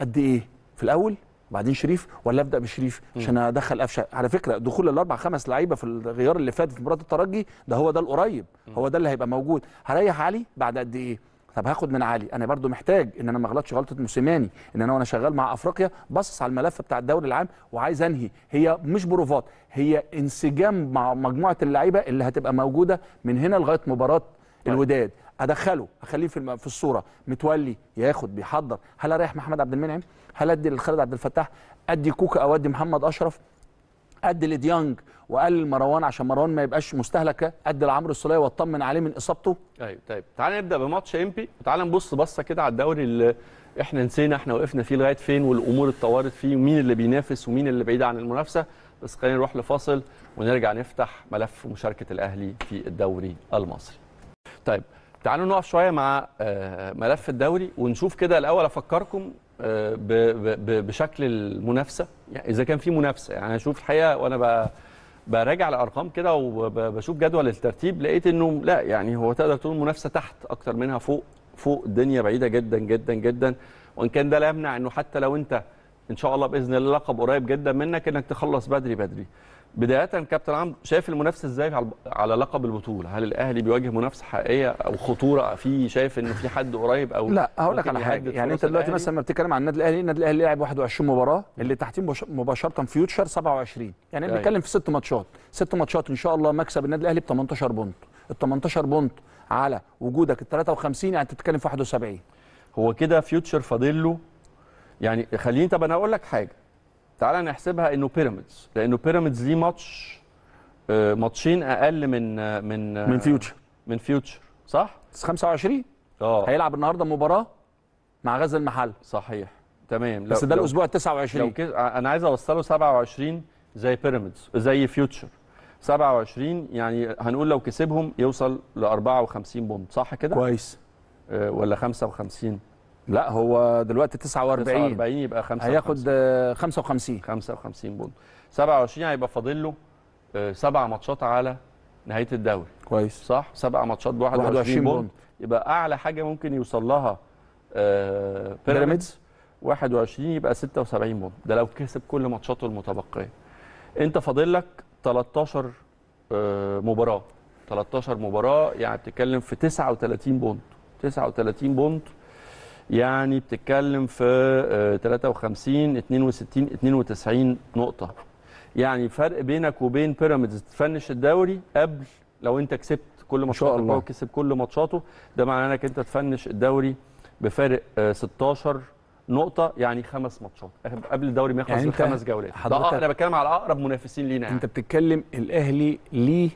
قد ايه في الاول وبعدين شريف ولا ابدا بشريف عشان ادخل قفشه على فكره دخول الاربع خمس لعيبه في الغيار اللي فات في مباراه الترجي ده هو ده القريب هو ده اللي هيبقى موجود هريح علي بعد قد ايه طب هاخد من علي انا برضو محتاج ان انا ما غلطش غلطه موسيماني ان انا وانا شغال مع افريقيا باصص على الملف بتاع الدوري العام وعايز انهي هي مش بروفات هي انسجام مع مجموعه اللعيبه اللي هتبقى موجوده من هنا لغايه مباراه طيب. الوداد ادخله اخليه في في الصوره متولي ياخد بيحضر هل اريح محمد عبد المنعم هل ادي لخالد عبد الفتاح ادي كوكا او ادي محمد اشرف ادي لديانج وقلل مروان عشان مروان ما يبقاش مستهلكه ادي لعمرو السوليه واطمن عليه من اصابته ايوه طيب تعال نبدا بماتش امبي وتعال نبص بصه كده على الدوري اللي احنا نسينا احنا وقفنا فيه لغايه فين والامور اتطورت فيه ومين اللي بينافس ومين اللي بعيد عن المنافسه بس خلينا نروح لفاصل ونرجع نفتح ملف مشاركه الاهلي في الدوري المصري طيب تعالوا نقف شويه مع آه، ملف الدوري ونشوف كده الاول افكركم آه، بشكل المنافسه يعني اذا كان في منافسه يعني اشوف الحقيقه وانا براجع الارقام كده وبشوف جدول الترتيب لقيت انه لا يعني هو تقدر تقول منافسه تحت اكتر منها فوق فوق الدنيا بعيده جدا جدا جدا وان كان ده لا يمنع انه حتى لو انت ان شاء الله باذن الله لقب قريب جدا منك انك تخلص بدري بدري بدايه كابتن عمرو شايف المنافسه ازاي على لقب البطوله هل الاهلي بيواجه منافسه حقيقيه او خطوره في شايف ان في حد قريب او لا هقول لك على حاجه يعني انت دلوقتي مثلا لما بتتكلم عن النادي الاهلي النادي الاهلي لاعب 21 مباراه اللي تحتيه مباشره فيوتشر 27 يعني أيوة. بنتكلم في ست ماتشات ست ماتشات ان شاء الله مكسب النادي الاهلي ب 18 بونت ال 18 بونت على وجودك ال 53 يعني بتتكلم في 71 هو كده فيوتشر فاضل له يعني خليني طب انا اقول لك حاجه تعالى نحسبها انه بيراميدز لانه بيراميدز ليه ماتش آه، ماتشين اقل من آه، من آه، من فيوتشر من فيوتشر صح 25 اه هيلعب النهارده مباراه مع غزل المحل صحيح تمام بس ده الاسبوع ال 29 كده انا عايز اوصله 27 زي بيراميدز زي فيوتشر 27 يعني هنقول لو كسبهم يوصل ل 54 بوند صح كده؟ كويس ولا 55 لا هو دلوقتي 49 49 يبقى 55 هياخد 55 آه، 55 بونت 27 هيبقى فاضل له آه، سبع ماتشات على نهايه الدوري كويس صح سبع ماتشات ب 21 بونت يبقى اعلى حاجه ممكن يوصل لها آه، بيراميدز 21 يبقى 76 بونت ده لو كسب كل ماتشاته المتبقيه انت فاضل لك 13 مباراه 13 مباراه يعني بتتكلم في 39 بونت 39 بونت يعني بتتكلم في 53 62 92 نقطه يعني فرق بينك وبين بيراميدز تفنش الدوري قبل لو انت كسبت كل ماتشاتك او كسب كل ماتشاته ده معناه انك انت تفنش الدوري بفارق 16 آه، نقطة يعني خمس ماتشات أه، قبل الدوري ما يخلص يعني خمس جولات حضرتك انا بتكلم على اقرب منافسين لينا يعني. انت بتتكلم الاهلي ليه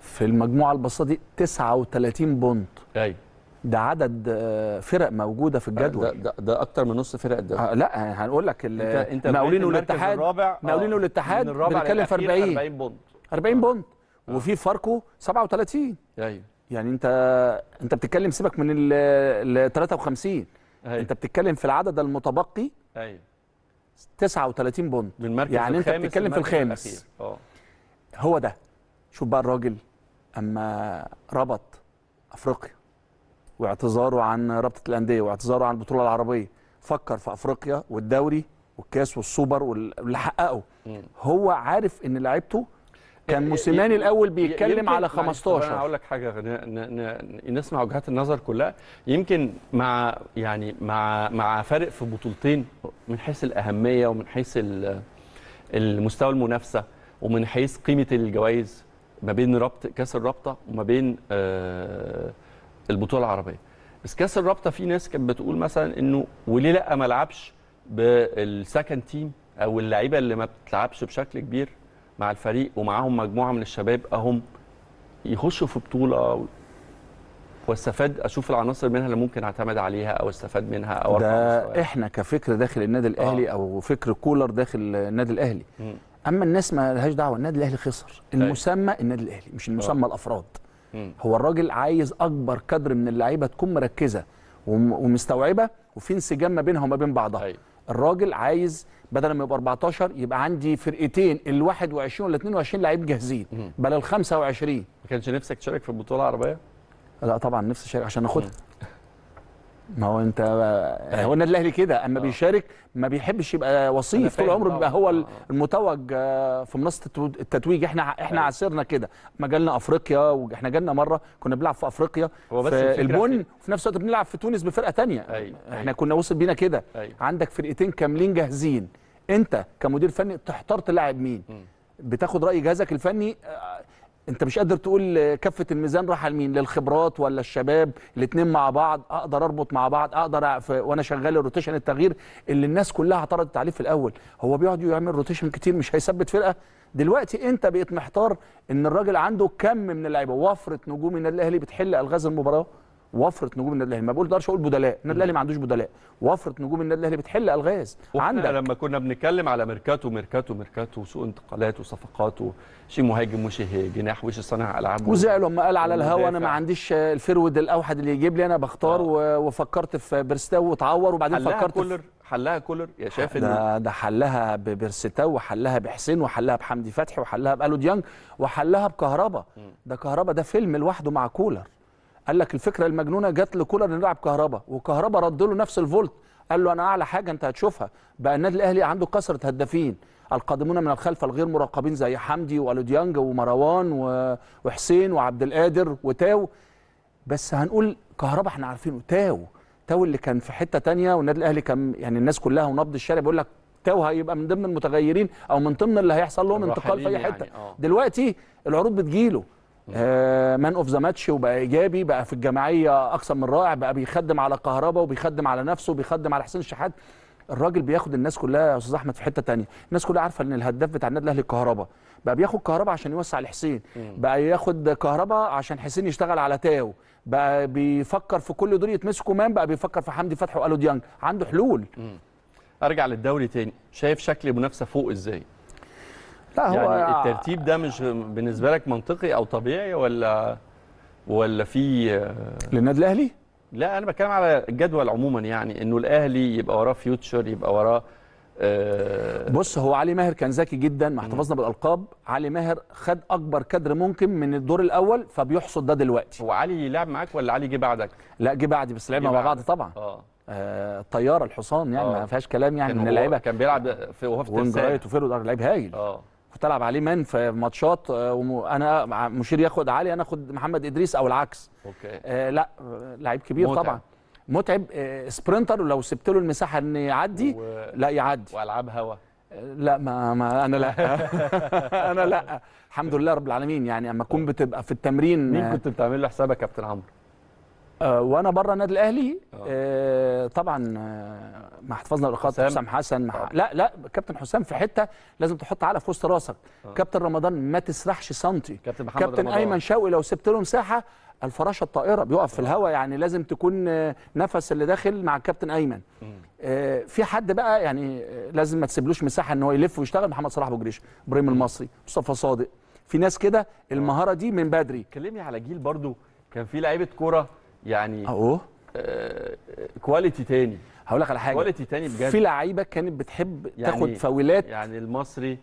في المجموعة البسيطة دي 39 بونت ايوه ده عدد آه، فرق موجوده في الجدول ده, ده, ده اكتر من نص فرق الدوري آه لا هنقول لك آه، مقاولين والاتحاد مقاولين والاتحاد بنتكلم في 40 40 بوند 40 بوند آه. وفي آه. فاركو 37 ايوه يعني انت انت بتتكلم سيبك من ال 53 أيوه. انت بتتكلم في العدد المتبقي ايوه 39 بوند من المركز يعني انت بتتكلم في الخامس اه هو ده شوف بقى الراجل اما ربط افريقيا واعتذاره عن رابطه الانديه واعتذاره عن البطوله العربيه فكر في افريقيا والدوري والكاس والسوبر واللي حققه هو عارف ان لعيبته كان موسيماني الاول بيتكلم على 15 انا هقول لك حاجه نسمع وجهات النظر كلها يمكن مع يعني مع مع فارق في بطولتين من حيث الاهميه ومن حيث المستوى المنافسه ومن حيث قيمه الجوائز ما بين ربط كاس الرابطه وما بين آه البطوله العربيه بس كاس الرابطه في ناس كانت بتقول مثلا انه وليه لا ما العبش بالسكند تيم او اللعيبه اللي ما بتلعبش بشكل كبير مع الفريق ومعاهم مجموعه من الشباب اهم يخشوا في بطوله واستفاد اشوف العناصر منها اللي ممكن اعتمد عليها او استفاد منها او ده احنا كفكر داخل النادي آه. الاهلي آه. او فكر كولر داخل النادي الاهلي م. اما الناس ما لهاش دعوه النادي الاهلي خسر طيب. المسمى النادي الاهلي مش المسمى آه. الافراد هو الراجل عايز اكبر قدر من اللعيبه تكون مركزه ومستوعبه وفي انسجام ما بينها وما بين بعضها أيوة. الراجل عايز بدل ما يبقى 14 يبقى عندي فرقتين ال 21 وال 22 لعيب جاهزين بل ال 25 ما كانش نفسك تشارك في البطوله العربيه؟ لا طبعا نفسي اشارك عشان اخدها ما هو انت هو النادي الاهلي كده اما آه. بيشارك ما بيحبش يبقى وصيف طول عمره بيبقى هو آه. المتوج آه، في منصه التتويج احنا احنا أوه. عاصرنا كده ما جالنا افريقيا واحنا جالنا مره كنا بنلعب في افريقيا هو بس في البن إيه؟ وفي نفس الوقت بنلعب في تونس بفرقه ثانيه احنا كنا وصل بينا كده عندك فرقتين كاملين جاهزين انت كمدير فني اخترت لاعب مين م. بتاخد راي جهازك الفني انت مش قادر تقول كفه الميزان راح لمين للخبرات ولا الشباب الاثنين مع بعض اقدر اربط مع بعض اقدر وانا شغال الروتيشن التغيير اللي الناس كلها اعترضت عليه في الاول هو بيقعد يعمل روتيشن كتير مش هيثبت فرقه دلوقتي انت بقيت محتار ان الراجل عنده كم من اللعيبه وفره نجوم النادي الاهلي بتحل الغاز المباراه وفره نجوم النادي الاهلي ما بقدرش اقول بدلاء النادي الاهلي ما عندوش بدلاء وفره نجوم النادي الاهلي بتحل الغاز عندك لما كنا بنتكلم على ميركاتو ميركاتو ميركاتو سوق انتقالات وصفقات وشي مهاجم وشي جناح وشي صانع العاب وزعل لما قال على الهوا انا ما عنديش الفرود الاوحد اللي يجيب لي انا بختار آه. وفكرت في بيرستاو وتعور وبعدين فكرت كولر حلها كولر يا شاف ده ده حلها ببرستاو وحلها بحسين وحلها بحمدي فتحي وحلها بالو ديانج وحلها بكهربا ده كهربا ده فيلم لوحده مع كولر قال لك الفكره المجنونه جت لكولر نلعب كهربا وكهربا رد له نفس الفولت قال له انا اعلى حاجه انت هتشوفها بقى النادي الاهلي عنده كثره هدافين القادمون من الخلف الغير مراقبين زي حمدي والوديانج ومروان وحسين وعبد القادر وتاو بس هنقول كهربا احنا عارفينه تاو تاو اللي كان في حته تانية والنادي الاهلي كان يعني الناس كلها ونبض الشارع بيقول لك تاو هيبقى من ضمن المتغيرين او من ضمن اللي هيحصل لهم انتقال في اي حته يعني آه. دلوقتي العروض بتجيله مان اوف ذا ماتش وبقى ايجابي بقى في الجماعيه اكثر من رائع بقى بيخدم على كهربا وبيخدم على نفسه وبيخدم على حسين الشحات الراجل بياخد الناس كلها يا استاذ احمد في حته ثانيه الناس كلها عارفه ان الهداف بتاع النادي الاهلي كهربا بقى بياخد كهربا عشان يوسع لحسين بقى ياخد كهربا عشان حسين يشتغل على تاو بقى بيفكر في كل دول يتمسكوا مان بقى بيفكر في حمدي فتحي وقالوا ديانج عنده حلول ارجع للدوري تاني شايف شكل المنافسه فوق ازاي لا هو يعني آه. الترتيب ده مش بالنسبه لك منطقي او طبيعي ولا ولا في آه، للنادي الاهلي لا انا بتكلم على الجدول عموما يعني انه الاهلي يبقى وراه فيوتشر يبقى وراه أه بص هو علي ماهر كان ذكي جدا ما احتفظنا بالالقاب علي ماهر خد اكبر كدر ممكن من الدور الاول فبيحصد ده دلوقتي هو علي لعب معاك ولا علي جه بعدك لا جه بعدي بس لعبنا مع بعض طبعا اه الطياره آه، الحصان يعني ما فيهاش كلام يعني من اللعيبه كان بيلعب في وهو في التمساح وفيرود لعيب هايل اه العب عليه مان في ماتشات آه، وانا مشير ياخد علي انا اخد محمد ادريس او العكس اوكي آه، لا لعيب كبير متعب. طبعا متعب آه، سبرنتر ولو سبت له المساحه ان يعدي و... لا يعدي والعاب هوا لا ما, ما انا لا انا لا الحمد لله رب العالمين يعني اما اكون بتبقى في التمرين مين كنت بتعمل له حسابك يا كابتن عمرو آه، وانا بره النادي الاهلي آه, آه، طبعا آه، مع حفظنا الاخوات حسام حسن مع لا لا كابتن حسام في حته لازم تحط على في وسط راسك كابتن رمضان ما تسرحش سنتي كابتن, محمد كابتن رمضان. ايمن شوقي لو سبت له مساحه الفراشه الطائره بيقف في الهواء يعني لازم تكون نفس اللي داخل مع الكابتن ايمن آه في حد بقى يعني لازم ما تسيبلوش مساحه ان هو يلف ويشتغل محمد صلاح ابو جريش ابراهيم المصري مصطفى صادق في ناس كده المهاره دي من بدري كلمني على جيل برضو كان في لعيبه كوره يعني اهو آه كواليتي تاني هقول لك على حاجه كواليتي تاني بجد في لعيبه كانت بتحب يعني تاخد فاولات يعني المصري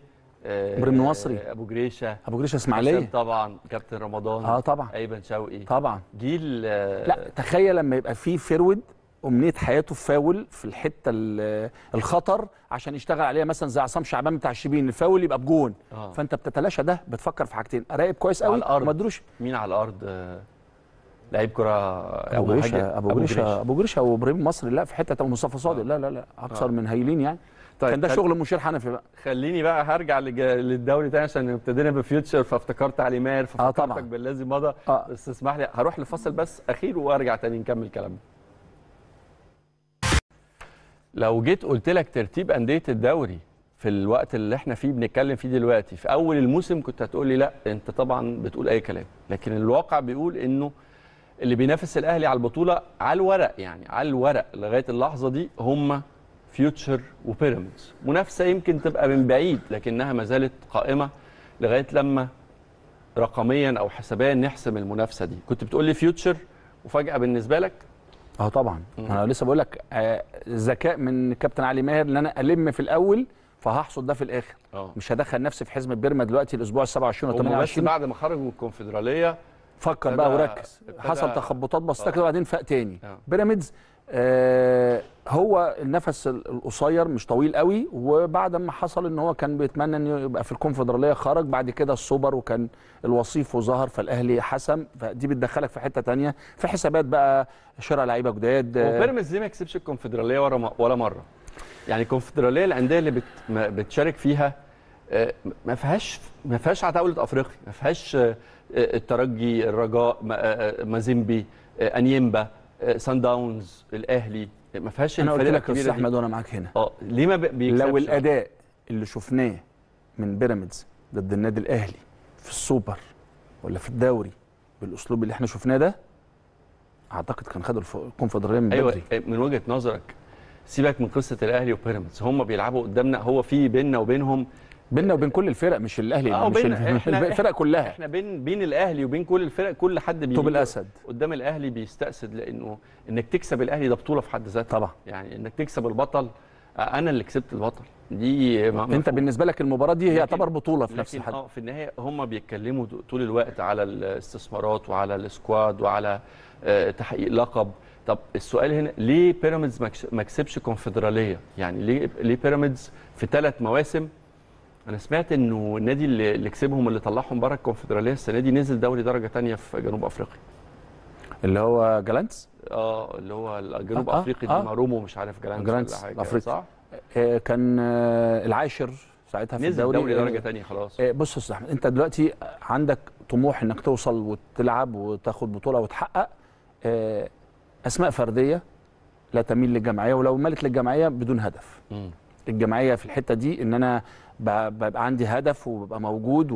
آه، برن مصري آه، ابو جريشه ابو جريشه اسماعيليه طبعا كابتن رمضان اه طبعا ايمن شوقي طبعا جيل آه لا تخيل لما يبقى في فيرود امنيه حياته فاول في الحته الخطر عشان يشتغل عليها مثلا زي عصام شعبان بتاع الشبين الفاول يبقى بجون آه. فانت بتتلاشى ده بتفكر في حاجتين اراقب كويس قوي على الارض ما مين على الارض آه لعيب كره ابو جريشه ابو جريشه ابو جريشه وابراهيم مصري لا في حته مصطفى صادق آه. لا لا لا اكثر آه. من هايلين يعني طيب كان ده خل... شغل مشير حنفي بقى خليني بقى هرجع لج... للدوري تاني عشان ابتدينا بفيوتشر فافتكرت علي ماهر آه، فافتكرتك آه بالذي مضى آه. بس اسمح لي هروح لفصل بس اخير وارجع تاني نكمل كلامنا لو جيت قلت لك ترتيب انديه الدوري في الوقت اللي احنا فيه بنتكلم فيه دلوقتي في اول الموسم كنت هتقول لي لا انت طبعا بتقول اي كلام لكن الواقع بيقول انه اللي بينافس الاهلي على البطوله على الورق يعني على الورق لغايه اللحظه دي هم فيوتشر وبيراميدز منافسه يمكن تبقى من بعيد لكنها ما زالت قائمه لغايه لما رقميا او حسابيا نحسم المنافسه دي كنت بتقول لي فيوتشر وفجاه بالنسبه لك اه طبعا مم. انا لسه بقول لك آه، ذكاء آه من كابتن علي ماهر ان انا الم في الاول فهحصد ده في الاخر أوه. مش هدخل نفسي في حزمه بيرما دلوقتي الاسبوع 27 و 28 بس بعد ما خرج من الكونفدراليه فكر بقى وركز حصل تخبطات بسيطه كده اه. وبعدين فاق تاني اه. بيراميدز آه هو النفس القصير مش طويل قوي وبعد ما حصل ان هو كان بيتمنى انه يبقى في الكونفدراليه خرج بعد كده السوبر وكان الوصيف وظهر فالاهلي حسم فدي بتدخلك في حته تانية في حسابات بقى شراء لعيبه جداد وبيراميدز ليه ما يكسبش الكونفدراليه ولا ولا مره يعني الكونفدراليه الانديه اللي بت بتشارك فيها آه، ما فيهاش ما فيهاش عتاوله افريقيا ما فيهاش الترجي الرجاء آه، آه، مازيمبي آه، انيمبا سان داونز الاهلي ما فيهاش انا قلت لك استاذ احمد وانا معاك هنا اه ليه ما بيكسبش لو الاداء اللي شفناه من بيراميدز ضد النادي الاهلي في السوبر ولا في الدوري بالاسلوب اللي احنا شفناه ده اعتقد كان خد الكونفدراليه من أيوة بدري ايوه من وجهه نظرك سيبك من قصه الاهلي وبيراميدز هم بيلعبوا قدامنا هو في بيننا وبينهم بيننا وبين كل الفرق مش الاهلي آه مش الفرق كلها احنا بين بين الاهلي وبين كل الفرق كل حد بيجي الاسد قدام الاهلي بيستاسد لانه انك تكسب الاهلي ده بطوله في حد ذاتها طبعا يعني انك تكسب البطل آه، انا اللي كسبت البطل دي انت بالنسبه لك المباراه دي هي يعتبر بطوله في نفس الحد آه، في النهايه هم بيتكلموا طول الوقت على الاستثمارات وعلى السكواد وعلى آه، تحقيق لقب طب السؤال هنا ليه بيراميدز ما كسبش كونفدراليه يعني ليه ليه بيراميدز في ثلاث مواسم انا سمعت انه النادي اللي كسبهم اللي طلعهم بره الكونفدراليه السنه دي نزل دوري درجه ثانيه في جنوب افريقيا اللي هو جالانتس اه اللي هو الجنوب آه افريقي آه, آه. رومو مش عارف جالانتس, جالانتس ولا حاجه صح آه كان آه العاشر ساعتها في الدوري دوري درجه ثانيه آه، خلاص آه بص يا استاذ احمد انت دلوقتي عندك طموح انك توصل وتلعب وتاخد بطوله وتحقق آه اسماء فرديه لا تميل للجمعيه ولو مالت للجمعيه بدون هدف م. الجمعيه في الحته دي ان انا ببقى عندي هدف وببقى موجود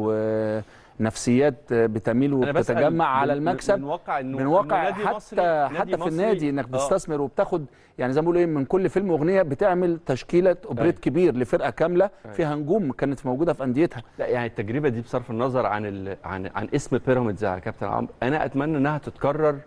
ونفسيات بتميل وبتتجمع على المكسب من واقع انه من واقع نادي حتى مصري حتى في النادي انك آه. بتستثمر وبتاخد يعني زي ما بيقولوا ايه من كل فيلم اغنيه بتعمل تشكيله أيوه. اوبريت كبير لفرقه كامله أيوه. فيها نجوم كانت موجوده في انديتها لا يعني التجربه دي بصرف النظر عن ال... عن عن اسم بيراميدز يا كابتن عمرو انا اتمنى انها تتكرر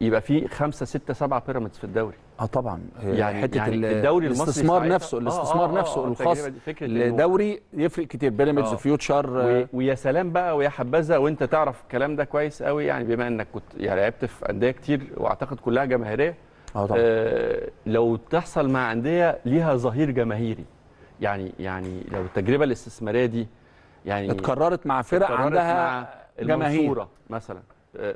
يبقى في خمسة ستة سبعة بيراميدز في الدوري اه طبعا آه، يعني حته يعني الدوري المصري الاستثمار نفسه آه، الاستثمار آه نفسه آه الخاص الدوري يفرق كتير بيراميدز آه فيوتشر آه، ويا سلام بقى ويا حبذا وانت تعرف الكلام ده كويس قوي يعني بما انك كنت يعني لعبت في انديه كتير واعتقد كلها جماهيريه اه طبعا آه لو تحصل مع انديه ليها ظهير جماهيري يعني يعني لو التجربه الاستثماريه دي يعني اتكررت مع فرق اتكررت عندها مع جماهير مثلا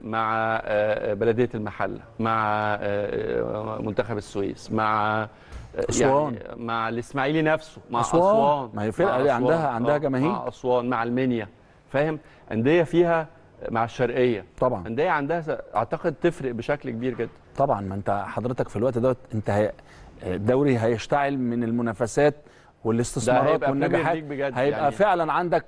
مع آه، بلديه المحله مع آه، منتخب السويس مع آه، يعني اسوان يعني مع الاسماعيلي نفسه مع اسوان, أسوان. ما هي فرقه دي عندها عندها جماهير مع اسوان مع المنيا فاهم انديه فيها مع الشرقيه طبعا انديه عندها اعتقد تفرق بشكل كبير جدا طبعا ما انت حضرتك في الوقت دوت انت هي الدوري هيشتعل من المنافسات والاستثمارات والنجاحات هيبقى يعني. فعلا عندك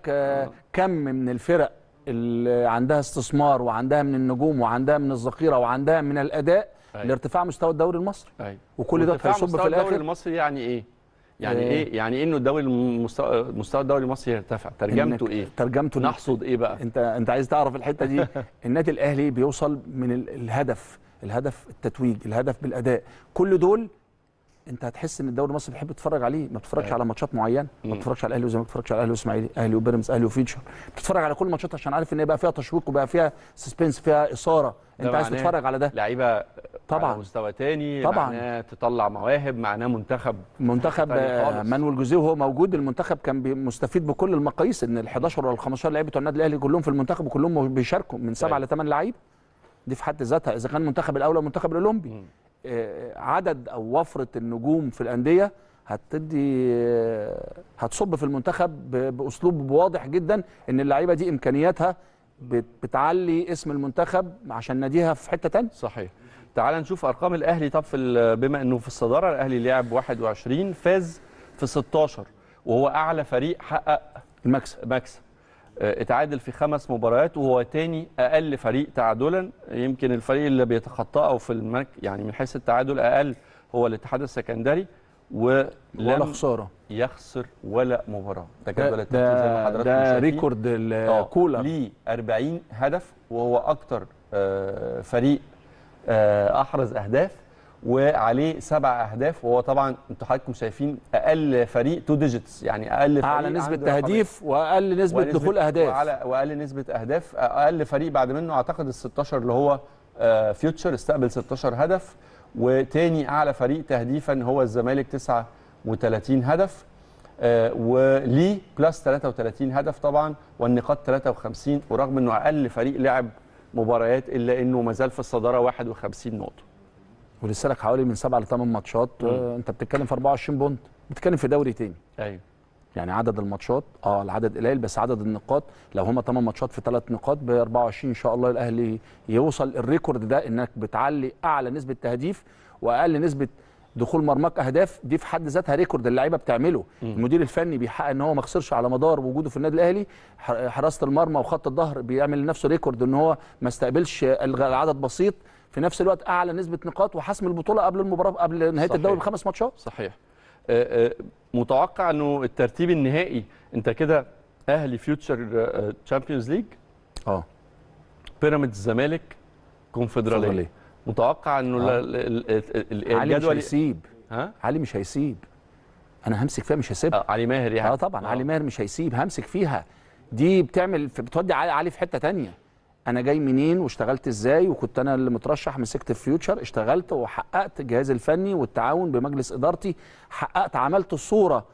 كم من الفرق اللي عندها استثمار وعندها من النجوم وعندها من الذخيره وعندها من الاداء أيوة. لارتفاع مستوى الدوري المصري أيوة. وكل ده هيصب في الاخر الدوري المصري يعني ايه يعني آه. ايه, يعني ايه انه الدوري مستوى الدوري المصري يرتفع ترجمته ايه ترجمته نحصد ايه بقى انت انت عايز تعرف الحته دي النادي الاهلي بيوصل من الهدف الهدف التتويج الهدف بالاداء كل دول انت هتحس ان الدوري المصري بيحب يتفرج عليه ما بتتفرجش آه. على ماتشات معينه ما بتتفرجش على الاهلي وزمالك ما بتتفرجش على الاهلي واسماعيلي اهلي وبيراميدز اهلي وفيتشر بتتفرج على كل الماتشات عشان عارف ان هي بقى فيها تشويق وبقى فيها سسبنس فيها اثاره انت عايز تتفرج على ده لعيبه طبعا على مستوى تاني طبعا معناه تطلع مواهب معناه منتخب منتخب مانويل جوزيه وهو موجود المنتخب كان مستفيد بكل المقاييس ان ال 11 ولا ال 15 لعيبه النادي الاهلي كلهم في المنتخب وكلهم بيشاركوا من سبعه طيب. لثمان لعيب دي في حد ذاتها اذا كان المنتخب الاول او المنتخب الاولمبي عدد او وفره النجوم في الانديه هتدي هتصب في المنتخب باسلوب واضح جدا ان اللعيبه دي امكانياتها بتعلي اسم المنتخب عشان ناديها في حته ثانيه صحيح تعال نشوف ارقام الاهلي طب في بما انه في الصداره الاهلي لعب 21 فاز في 16 وهو اعلى فريق حقق المكسب مكسب آه، اتعادل في خمس مباريات وهو تاني اقل فريق تعادلا يمكن الفريق اللي بيتخطاه في المك يعني من حيث التعادل اقل هو الاتحاد السكندري ولا خساره يخسر ولا مباراه ده الترتيب زي ما حضرتك ده ريكورد الكولر آه، ليه 40 هدف وهو اكتر آه، فريق احرز اهداف وعليه سبع اهداف وهو طبعا انتوا حضراتكم شايفين اقل فريق تو ديجيتس يعني اقل فريق اعلى نسبه تهديف إيه؟ واقل نسبه دخول اهداف واقل نسبه اهداف اقل فريق بعد منه اعتقد ال 16 اللي هو فيوتشر آه، استقبل 16 هدف وتاني اعلى فريق تهديفا هو الزمالك 39 هدف ولي بلس 33 هدف طبعا والنقاط 53 ورغم انه اقل فريق لعب مباريات الا انه مازال في الصداره 51 نقطه ولسه لك حوالي من سبعه لثمان ماتشات آه، انت بتتكلم في 24 بونت بتتكلم في دوري تاني ايوه يعني عدد الماتشات اه العدد قليل بس عدد النقاط لو هما 8 ماتشات في 3 نقاط ب 24 ان شاء الله الاهلي يوصل الريكورد ده انك بتعلي اعلى نسبه تهديف واقل نسبه دخول مرماك اهداف دي في حد ذاتها ريكورد اللعيبه بتعمله م. المدير الفني بيحقق ان هو ما خسرش على مدار وجوده في النادي الاهلي حراسه المرمى وخط الظهر بيعمل لنفسه ريكورد ان هو ما استقبلش عدد بسيط في نفس الوقت اعلى نسبه نقاط وحسم البطوله قبل المباراه قبل نهايه الدوري بخمس ماتشات صحيح آه، آه، متوقع انه الترتيب النهائي انت كده اهلي فيوتشر تشامبيونز ليج اه بيراميدز الزمالك كونفدراليه متوقع انه آه. الجدول مش هيسيب ها علي مش هيسيب انا همسك فيها مش هسيبها آه علي ماهر يعني اه طبعا آه. علي ماهر مش هيسيب همسك فيها دي بتعمل بتودي علي, علي في حته تانية انا جاي منين واشتغلت ازاي وكنت انا اللي مترشح مسكت فيوتشر اشتغلت وحققت الجهاز الفني والتعاون بمجلس ادارتي حققت عملت صوره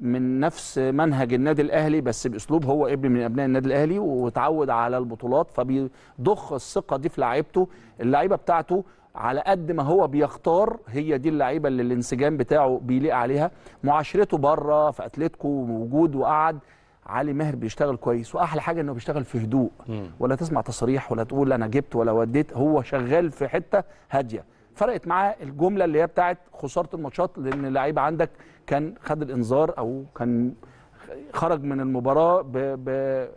من نفس منهج النادي الاهلي بس باسلوب هو ابن من ابناء النادي الاهلي وتعود على البطولات فبيضخ الثقه دي في لعيبته اللعيبه بتاعته على قد ما هو بيختار هي دي اللعيبه اللي الانسجام بتاعه بيليق عليها معاشرته بره في اتلتيكو ووجود وقعد علي ماهر بيشتغل كويس واحلى حاجه انه بيشتغل في هدوء مم. ولا تسمع تصريح ولا تقول انا جبت ولا وديت هو شغال في حته هاديه فرقت معاه الجمله اللي هي بتاعت خساره الماتشات لان اللعيب عندك كان خد الانذار او كان خرج من المباراه ب... ب...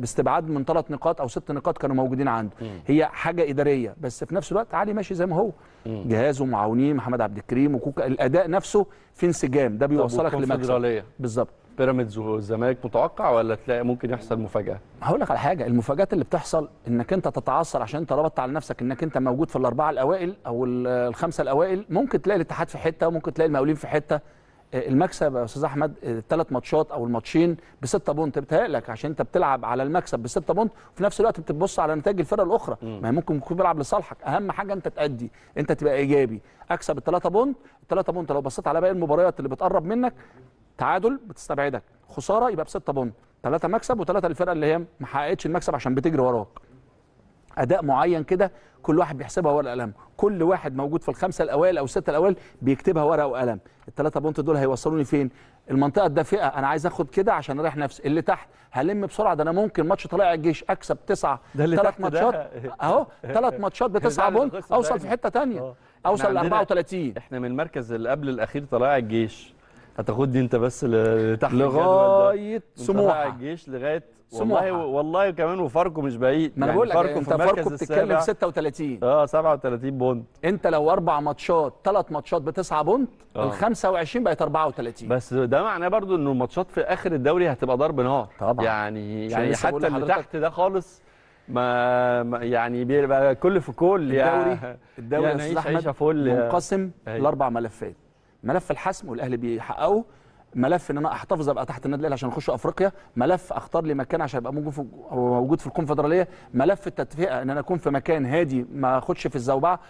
باستبعاد من ثلاث نقاط او ست نقاط كانوا موجودين عنده مم. هي حاجه اداريه بس في نفس الوقت علي ماشي زي ما هو مم. جهازه معاونيه محمد عبد الكريم وكوكا الاداء نفسه في انسجام ده بيوصلك لمكسب بالظبط بيراميدز والزمالك متوقع ولا تلاقي ممكن يحصل مفاجاه؟ هقول لك على حاجه المفاجات اللي بتحصل انك انت تتعثر عشان انت ربطت على نفسك انك انت موجود في الاربعه الاوائل او آه، الخمسه الاوائل ممكن تلاقي الاتحاد في حته وممكن تلاقي المقاولين في حته آه، المكسب يا استاذ احمد الثلاث آه، ماتشات او الماتشين بستة بونت بتهيألك عشان انت بتلعب على المكسب بستة بونت وفي نفس الوقت بتبص على نتائج الفرق الاخرى ما ممكن يكون بيلعب لصالحك اهم حاجه انت تأدي انت تبقى ايجابي اكسب الثلاثه بونت الثلاثه بونت لو بصيت على باقي المباريات اللي بتقرب منك تعادل بتستبعدك خساره يبقى بسته بونت ثلاثه مكسب وثلاثه للفرقه اللي هي ما حققتش المكسب عشان بتجري وراك اداء معين كده كل واحد بيحسبها ورقه وقلم كل واحد موجود في الخمسه الاوائل او السته الاوائل بيكتبها ورقه وقلم الثلاثه بونت دول هيوصلوني فين المنطقه الدافئه انا عايز اخد كده عشان اريح نفسي اللي تحت هلم بسرعه ده انا ممكن ماتش طلائع الجيش اكسب تسعه ثلاث ماتشات اهو ثلاث ماتشات بتسعه بونت اوصل في حته ثانيه اه. اوصل ل 34 احنا من المركز اللي قبل الاخير طلائع الجيش هتاخدني انت بس لتحت لغايه سموحه الجيش لغايه سموحة. والله والله كمان وفاركو مش بعيد ما انا يعني بقول لك انت فاركو بتتكلم 36 اه 37 بونت انت لو اربع ماتشات ثلاث ماتشات بتسعه بونت آه. ال 25 بقت 34 بس ده معناه برضو انه الماتشات في اخر الدوري هتبقى ضرب نار طبعا يعني يعني حتى اللي تحت ده خالص ما يعني بيبقى كل في كل الدوري الدوري يعني يا استاذ احمد منقسم أيوه. لاربع ملفات ملف الحسم والاهلي بيحققه ملف ان انا احتفظ ابقى تحت النادي الاهلي عشان اخش افريقيا ملف اختار لي مكان عشان ابقى موجود في الكونفدراليه ملف التدفئه ان انا اكون في مكان هادي ما اخدش في الزوبعه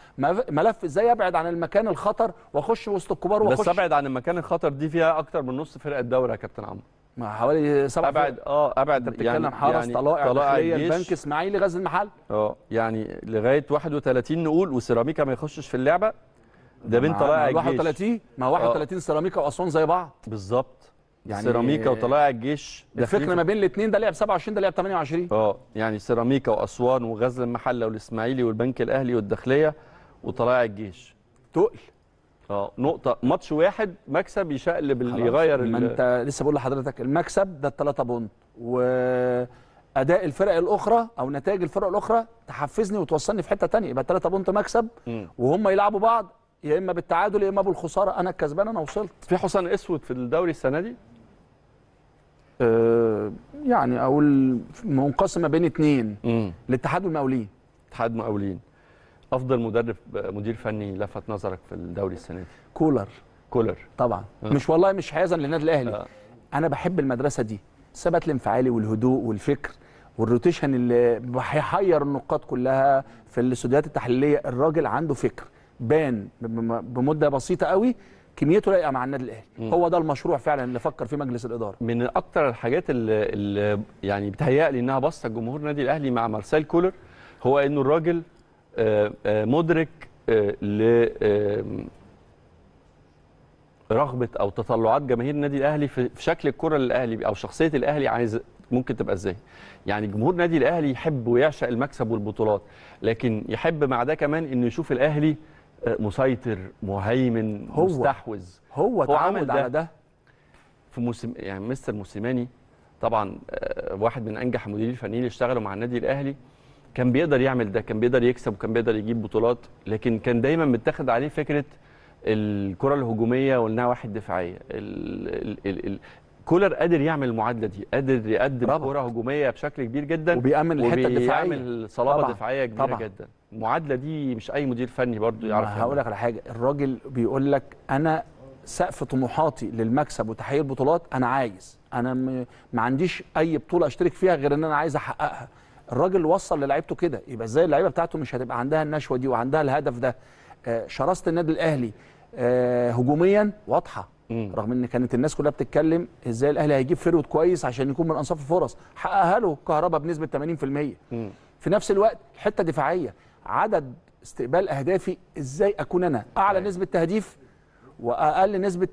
ملف ازاي ابعد عن المكان الخطر واخش وسط الكبار واخش بس ابعد عن المكان الخطر دي فيها اكتر من نص فرقه الدوري يا كابتن عمرو ما حوالي سبع ابعد اه ابعد انت بتتكلم يعني- حرس يعني طلائع, طلائع داخليه البنك اسماعيلي غزل المحل اه يعني لغايه 31 نقول وسيراميكا ما يخشش في اللعبه ده بنت طلائع الجيش 31 ما 31 سيراميكا واسوان زي بعض بالظبط يعني سيراميكا وطلائع الجيش الفكره ما بين الاثنين ده لعب 27 ده لعب 28 اه يعني سيراميكا واسوان وغزل المحله والاسماعيلي والبنك الاهلي والداخليه وطلائع الجيش تقل اه نقطه ماتش واحد مكسب يشقلب اللي يغير ما انت لسه بقول لحضرتك المكسب ده الثلاثه بونت واداء الفرق الاخرى او نتائج الفرق الاخرى تحفزني وتوصلني في حته ثانيه يبقى الثلاثه بونت مكسب وهم يلعبوا بعض يا اما بالتعادل يا اما بالخساره انا الكسبان انا وصلت في حصان اسود في الدوري السنه دي أه يعني اقول منقسمه بين اثنين الاتحاد والمقاولين اتحاد مقاولين افضل مدرب مدير فني لفت نظرك في الدوري السنه دي كولر كولر طبعا أه. مش والله مش حيازا للنادي الاهلي أه. انا بحب المدرسه دي ثبات الانفعالي والهدوء والفكر والروتيشن اللي هيحير النقاط كلها في الاستوديوهات التحليليه الراجل عنده فكر بان بمده بسيطه قوي كميته لايقه مع النادي الاهلي هو ده المشروع فعلا اللي فكر فيه مجلس الاداره من اكتر الحاجات اللي, اللي يعني بتهيألي انها بصت جمهور النادي الاهلي مع مارسيل كولر هو انه الراجل آه، آه، مدرك آه، ل رغبه او تطلعات جماهير النادي الاهلي في شكل الكره الاهلي او شخصيه الاهلي عايز ممكن تبقى ازاي يعني جمهور النادي الاهلي يحب ويعشق المكسب والبطولات لكن يحب مع ده كمان انه يشوف الاهلي مسيطر مهيمن هو مستحوذ هو اتعود على ده في موسم يعني مستر موسيماني طبعا آه، واحد من انجح المديرين الفنيين اللي اشتغلوا مع النادي الاهلي كان بيقدر يعمل ده كان بيقدر يكسب وكان بيقدر يجيب بطولات لكن كان دايما متاخد عليه فكره الكره الهجوميه وانها واحد دفاعيه كولر قادر يعمل المعادله دي قادر يقدم كره هجوميه بشكل كبير جدا وبيأمن الحته الدفاعيه وبيعمل صلابه طبعًا. دفاعيه كبيره طبعًا. جدا المعادله دي مش اي مدير فني برضه يعرف هقول لك على حاجه الراجل بيقول لك انا سقف طموحاتي للمكسب وتحقيق البطولات انا عايز انا ما عنديش اي بطوله اشترك فيها غير ان انا عايز احققها الراجل وصل للعيبته كده يبقى ازاي اللعيبه بتاعته مش هتبقى عندها النشوه دي وعندها الهدف ده آه، شراسه النادي الاهلي آه، هجوميا واضحه مم. رغم ان كانت الناس كلها بتتكلم ازاي الاهلي هيجيب فيرود كويس عشان يكون من انصاف الفرص حققها له كهربا بنسبه 80% مم. في نفس الوقت حته دفاعيه عدد استقبال اهدافي ازاي اكون انا اعلى أيه. نسبه تهديف واقل نسبه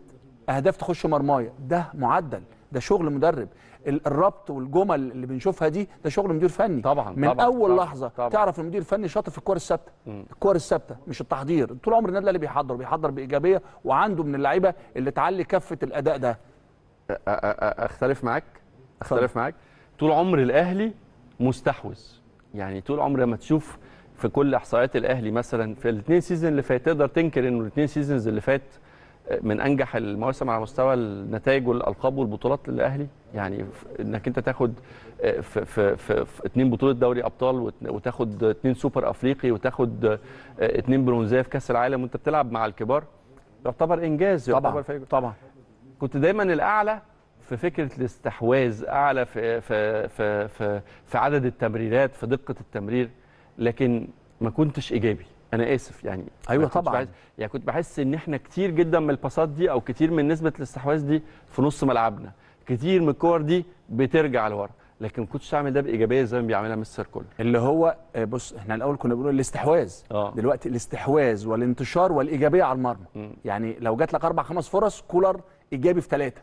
اهداف تخش مرمايه ده معدل ده شغل مدرب الربط والجمل اللي بنشوفها دي ده شغل مدير فني طبعا من طبعًا اول طبعًا لحظه طبعًا تعرف المدير الفني شاطر في الكور الثابته الكور الثابته مش التحضير طول عمر النادي اللي بيحضر بيحضر بايجابيه وعنده من اللعيبه اللي تعلي كفه الاداء ده اختلف معاك اختلف معاك طول عمر الاهلي مستحوذ يعني طول عمر ما تشوف في كل احصائيات الاهلي مثلا في الاثنين سيزون اللي فات تقدر تنكر انه الاثنين سيزونز اللي فات آه، من انجح المواسم على مستوى النتائج والالقاب والبطولات للاهلي يعني انك انت تاخد في, آه، في, في, اثنين بطوله دوري ابطال وتاخد اثنين سوبر افريقي وتاخد آه، اثنين برونزيه في كاس العالم وانت بتلعب مع الكبار يعتبر انجاز طبعا يعتبر طبعا كنت دايما الاعلى في فكره الاستحواذ اعلى في في في, في عدد التمريرات في دقه التمرير لكن ما كنتش ايجابي انا اسف يعني ايوه طبعا بحس يعني كنت بحس ان احنا كتير جدا من الباصات دي او كتير من نسبه الاستحواذ دي في نص ملعبنا كتير من الكور دي بترجع لورا لكن كنتش اعمل ده بايجابيه زي ما بيعملها مستر كولر اللي هو آه، بص احنا الاول كنا بنقول الاستحواذ آه. دلوقتي الاستحواذ والانتشار والايجابيه على المرمى يعني لو جات لك اربع خمس فرص كولر ايجابي في ثلاثه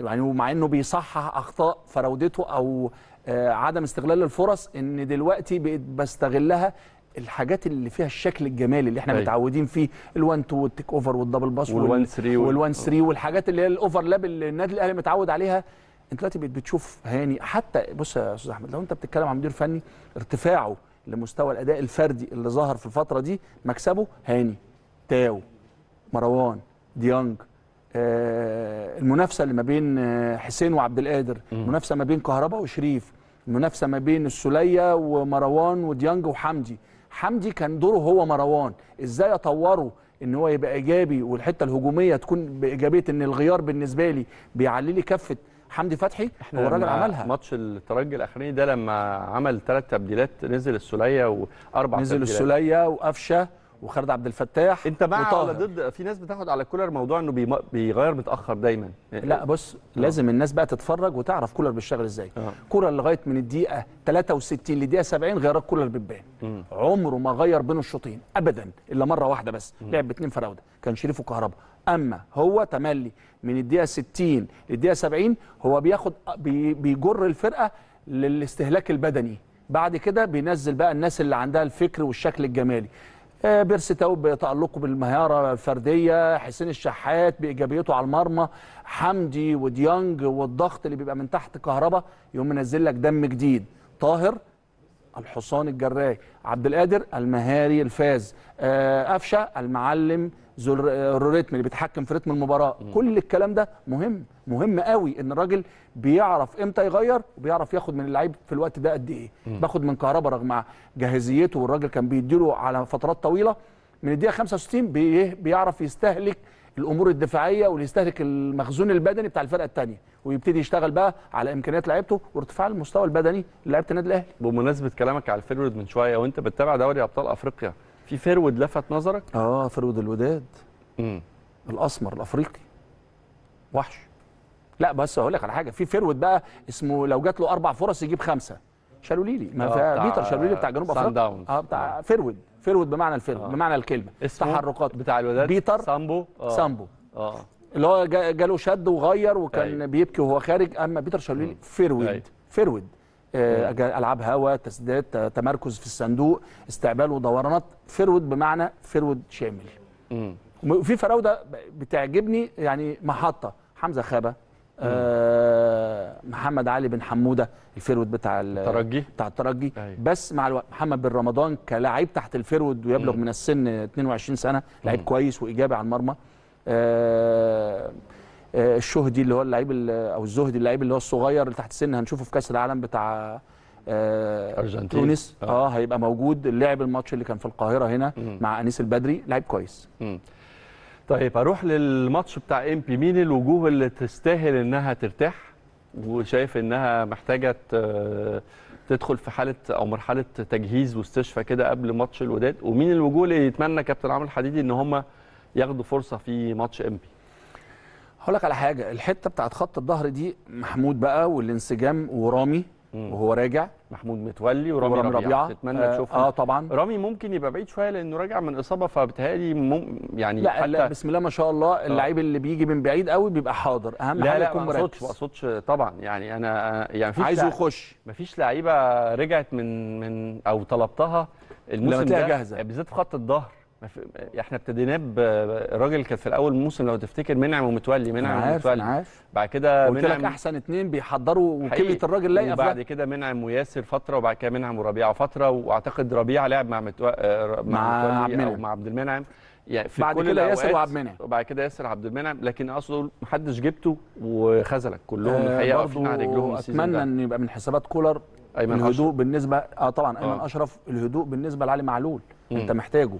يعني ومع انه بيصحح اخطاء فرودته او آه، عدم استغلال الفرص ان دلوقتي بقيت بستغلها الحاجات اللي فيها الشكل الجمالي اللي احنا أي. أيوة. متعودين فيه ال1 2 والتيك اوفر والدبل باس وال1 3 وال1 3 والحاجات اللي هي الاوفرلاب اللي النادي الاهلي متعود عليها انت دلوقتي بقيت بتشوف هاني حتى بص يا استاذ احمد لو انت بتتكلم عن مدير فني ارتفاعه لمستوى الاداء الفردي اللي ظهر في الفتره دي مكسبه هاني تاو مروان ديانج آه المنافسه اللي ما بين آه، حسين وعبد القادر المنافسه ما بين كهربا وشريف منافسه ما بين السليه ومروان وديانج وحمدي حمدي كان دوره هو مروان ازاي اطوره ان هو يبقى ايجابي والحته الهجوميه تكون بايجابيه ان الغيار بالنسبه لي بيعلي لي كفه حمدي فتحي هو الراجل عملها ماتش الترجي الاخراني ده لما عمل ثلاث تبديلات نزل السليه واربع نزل السليه وقفشه وخالد عبد الفتاح انت مع ولا ضد في ناس بتاخد على كولر موضوع انه بيغير متاخر دايما لا بص أوه. لازم الناس بقى تتفرج وتعرف كولر بيشتغل ازاي آه. كولر لغايه من الدقيقه 63 لدقيقه 70 غيرات كولر بتبان عمره ما غير بين الشوطين ابدا الا مره واحده بس م. لعب باثنين فراوده كان شريف وكهربا اما هو تملي من الدقيقه 60 للدقيقه 70 هو بياخد بي بيجر الفرقه للاستهلاك البدني بعد كده بينزل بقى الناس اللي عندها الفكر والشكل الجمالي آه، بيرسي تاو بتألقه بالمهارة الفردية حسين الشحات بإيجابيته على المرمى حمدي وديانج والضغط اللي بيبقى من تحت كهربا يقوم منزل لك دم جديد طاهر الحصان الجراي عبد القادر المهاري الفاز آه، قفشه المعلم الريتم اللي بيتحكم في رتم المباراه م. كل الكلام ده مهم مهم قوي ان الراجل بيعرف امتى يغير وبيعرف ياخد من اللعيب في الوقت ده قد ايه باخد من كهربا رغم جاهزيته والراجل كان بيديله على فترات طويله من الدقيقه 65 إيه، بيعرف يستهلك الامور الدفاعيه ويستهلك المخزون البدني بتاع الفرقه الثانيه ويبتدي يشتغل بقى على امكانيات لعيبته وارتفاع المستوى البدني لعيبه النادي الاهلي بمناسبه كلامك على الفيرورد من شويه وانت بتتابع دوري ابطال افريقيا في فرود لفت نظرك؟ اه فرود الوداد امم الاسمر الافريقي وحش لا بس هقول لك على حاجه في فرود بقى اسمه لو جات له اربع فرص يجيب خمسه شالوليلي ما آه بيتر شالوليلي بتاع جنوب افريقيا اه بتاع آه. فرود فرود بمعنى الفرود آه. بمعنى الكلمه تحركات بتاع الوداد بيتر سامبو آه. سامبو اه اللي هو جاله شد وغير وكان أي. أيوه. بيبكي وهو خارج اما بيتر شالوليلي فرود أيوه. فرود آه، العاب هواء تسديدات تمركز في الصندوق استقبال ودورانات فرود بمعنى فرود شامل وفي فراوده بتعجبني يعني محطه حمزه خابه آه محمد علي بن حموده الفرود بتاع الترجي بتاع الترجي أيوة. بس مع الوقت محمد بن رمضان كلاعب تحت الفرود ويبلغ مم. من السن 22 سنه لعيب كويس وايجابي على المرمى آه آه، الشهدي اللي هو اللعيب او الزهدي اللعيب اللي هو الصغير اللي تحت السن هنشوفه في كاس العالم بتاع آه، ارجنتين تونس آه. اه, هيبقى موجود لعب الماتش اللي كان في القاهره هنا مم. مع انيس البدري لعيب كويس مم. طيب هروح للماتش بتاع بي مين الوجوه اللي تستاهل انها ترتاح وشايف انها محتاجه تدخل في حاله او مرحله تجهيز واستشفاء كده قبل ماتش الوداد ومين الوجوه اللي يتمنى كابتن عامر الحديدي ان هم ياخدوا فرصه في ماتش بي هقول لك على حاجه الحته بتاعت خط الظهر دي محمود بقى والانسجام ورامي وهو راجع محمود متولي ورامي, ورامي ربيعه, تتمنى آه تشوفه اه طبعا رامي ممكن يبقى بعيد شويه لانه راجع من اصابه فبتهيألي يعني لا, حتى لا بسم الله ما شاء الله آه. اللعيب اللي بيجي من بعيد قوي بيبقى حاضر اهم حاجه يكون مركز لا ما اقصدش طبعا يعني انا يعني مفيش عايزه يخش مفيش لعيبه رجعت من من او طلبتها الموسم ده جاهزه بالذات في خط الظهر احنا ابتديناه الراجل كان في الاول الموسم لو تفتكر منعم ومتولي منعم ومتولي عارف بعد كده قلت لك احسن اثنين بيحضروا وكلمه الراجل لايقه بعد كده منعم وياسر فتره وبعد كده منعم وربيعه فتره واعتقد ربيعه لعب مع متو... آه، مع, مع او مع عبد المنعم يعني في بعد كل كده ياسر وعبد المنعم وبعد كده ياسر عبد المنعم لكن اقصد محدش جبته وخذلك كلهم آه، الحقيقه واقفين على رجلهم اتمنى ان يبقى من حسابات كولر ايمن الهدوء أشرف. بالنسبه اه طبعا ايمن آه. اشرف الهدوء بالنسبه لعلي معلول انت محتاجه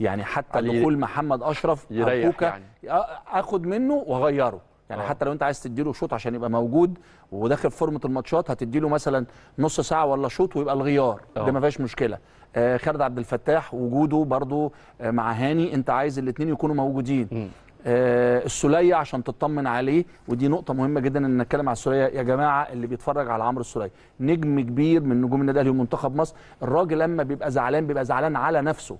يعني حتى دخول محمد اشرف ابوكا يعني. آه، اخد منه واغيره يعني أوه. حتى لو انت عايز تديله شوط عشان يبقى موجود وداخل فورمه الماتشات هتديله مثلا نص ساعه ولا شوط ويبقى الغيار أوه. ده ما فيهاش مشكله آه خالد عبد الفتاح وجوده برده آه مع هاني انت عايز الاثنين يكونوا موجودين آه السلية عشان تطمن عليه ودي نقطه مهمه جدا ان نتكلم على السلية يا جماعه اللي بيتفرج على عمرو السلية نجم كبير من نجوم النادي الاهلي ومنتخب مصر الراجل لما بيبقى زعلان بيبقى زعلان على نفسه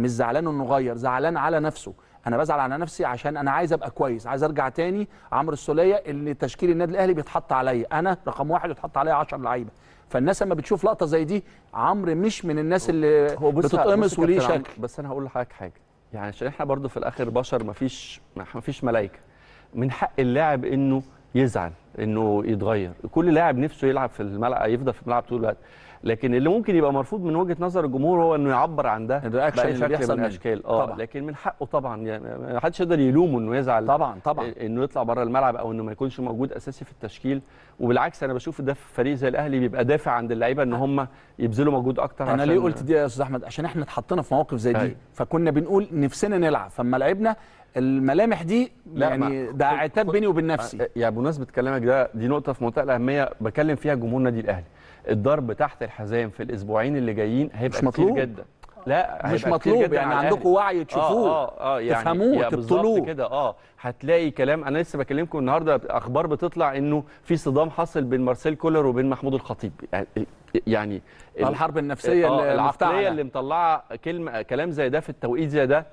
مش زعلان انه غير زعلان على نفسه انا بزعل على نفسي عشان انا عايز ابقى كويس عايز ارجع تاني عمرو السوليه اللي تشكيل النادي الاهلي بيتحط عليا انا رقم واحد يتحط عليا 10 لعيبه فالناس لما بتشوف لقطه زي دي عمرو مش من الناس اللي بتتقمص وليه شكل بس انا هقول لحضرتك حاجه يعني عشان احنا برضو في الاخر بشر مفيش مفيش ملائكه من حق اللاعب انه يزعل انه يتغير كل لاعب نفسه يلعب في الملعب يفضل في الملعب طول الوقت لكن اللي ممكن يبقى مرفوض من وجهه نظر الجمهور هو انه يعبر عن ده اللي بيحصل من الاشكال اه طبعًا. لكن من حقه طبعا يعني ما حدش يقدر يلومه انه يزعل طبعا طبعا انه يطلع بره الملعب او انه ما يكونش موجود اساسي في التشكيل وبالعكس انا بشوف ده في فريق زي الاهلي بيبقى دافع عند اللعيبه ان هم يبذلوا مجهود اكتر انا ليه قلت دي يا استاذ احمد عشان احنا اتحطينا في مواقف زي دي هاي. فكنا بنقول نفسنا نلعب فاما لعبنا الملامح دي يعني ده عتاب بيني وبين نفسي آه، يعني بمناسبه كلامك ده دي نقطه في منتهى الاهميه بكلم فيها جمهور نادي الاهلي الضرب تحت الحزام في الاسبوعين اللي جايين هيبقى مش مطلوب. كتير جدا لا مش مطلوب يعني عندكم وعي آه، تشوفوه آه آه آه يعني تفهموه تبطلوه كده اه هتلاقي كلام انا لسه بكلمكم النهارده اخبار بتطلع انه في صدام حصل بين مارسيل كولر وبين محمود الخطيب يعني, يعني الحرب النفسيه آه العقليه اللي مطلعه كلمه كلام زي ده في التوقيت زي ده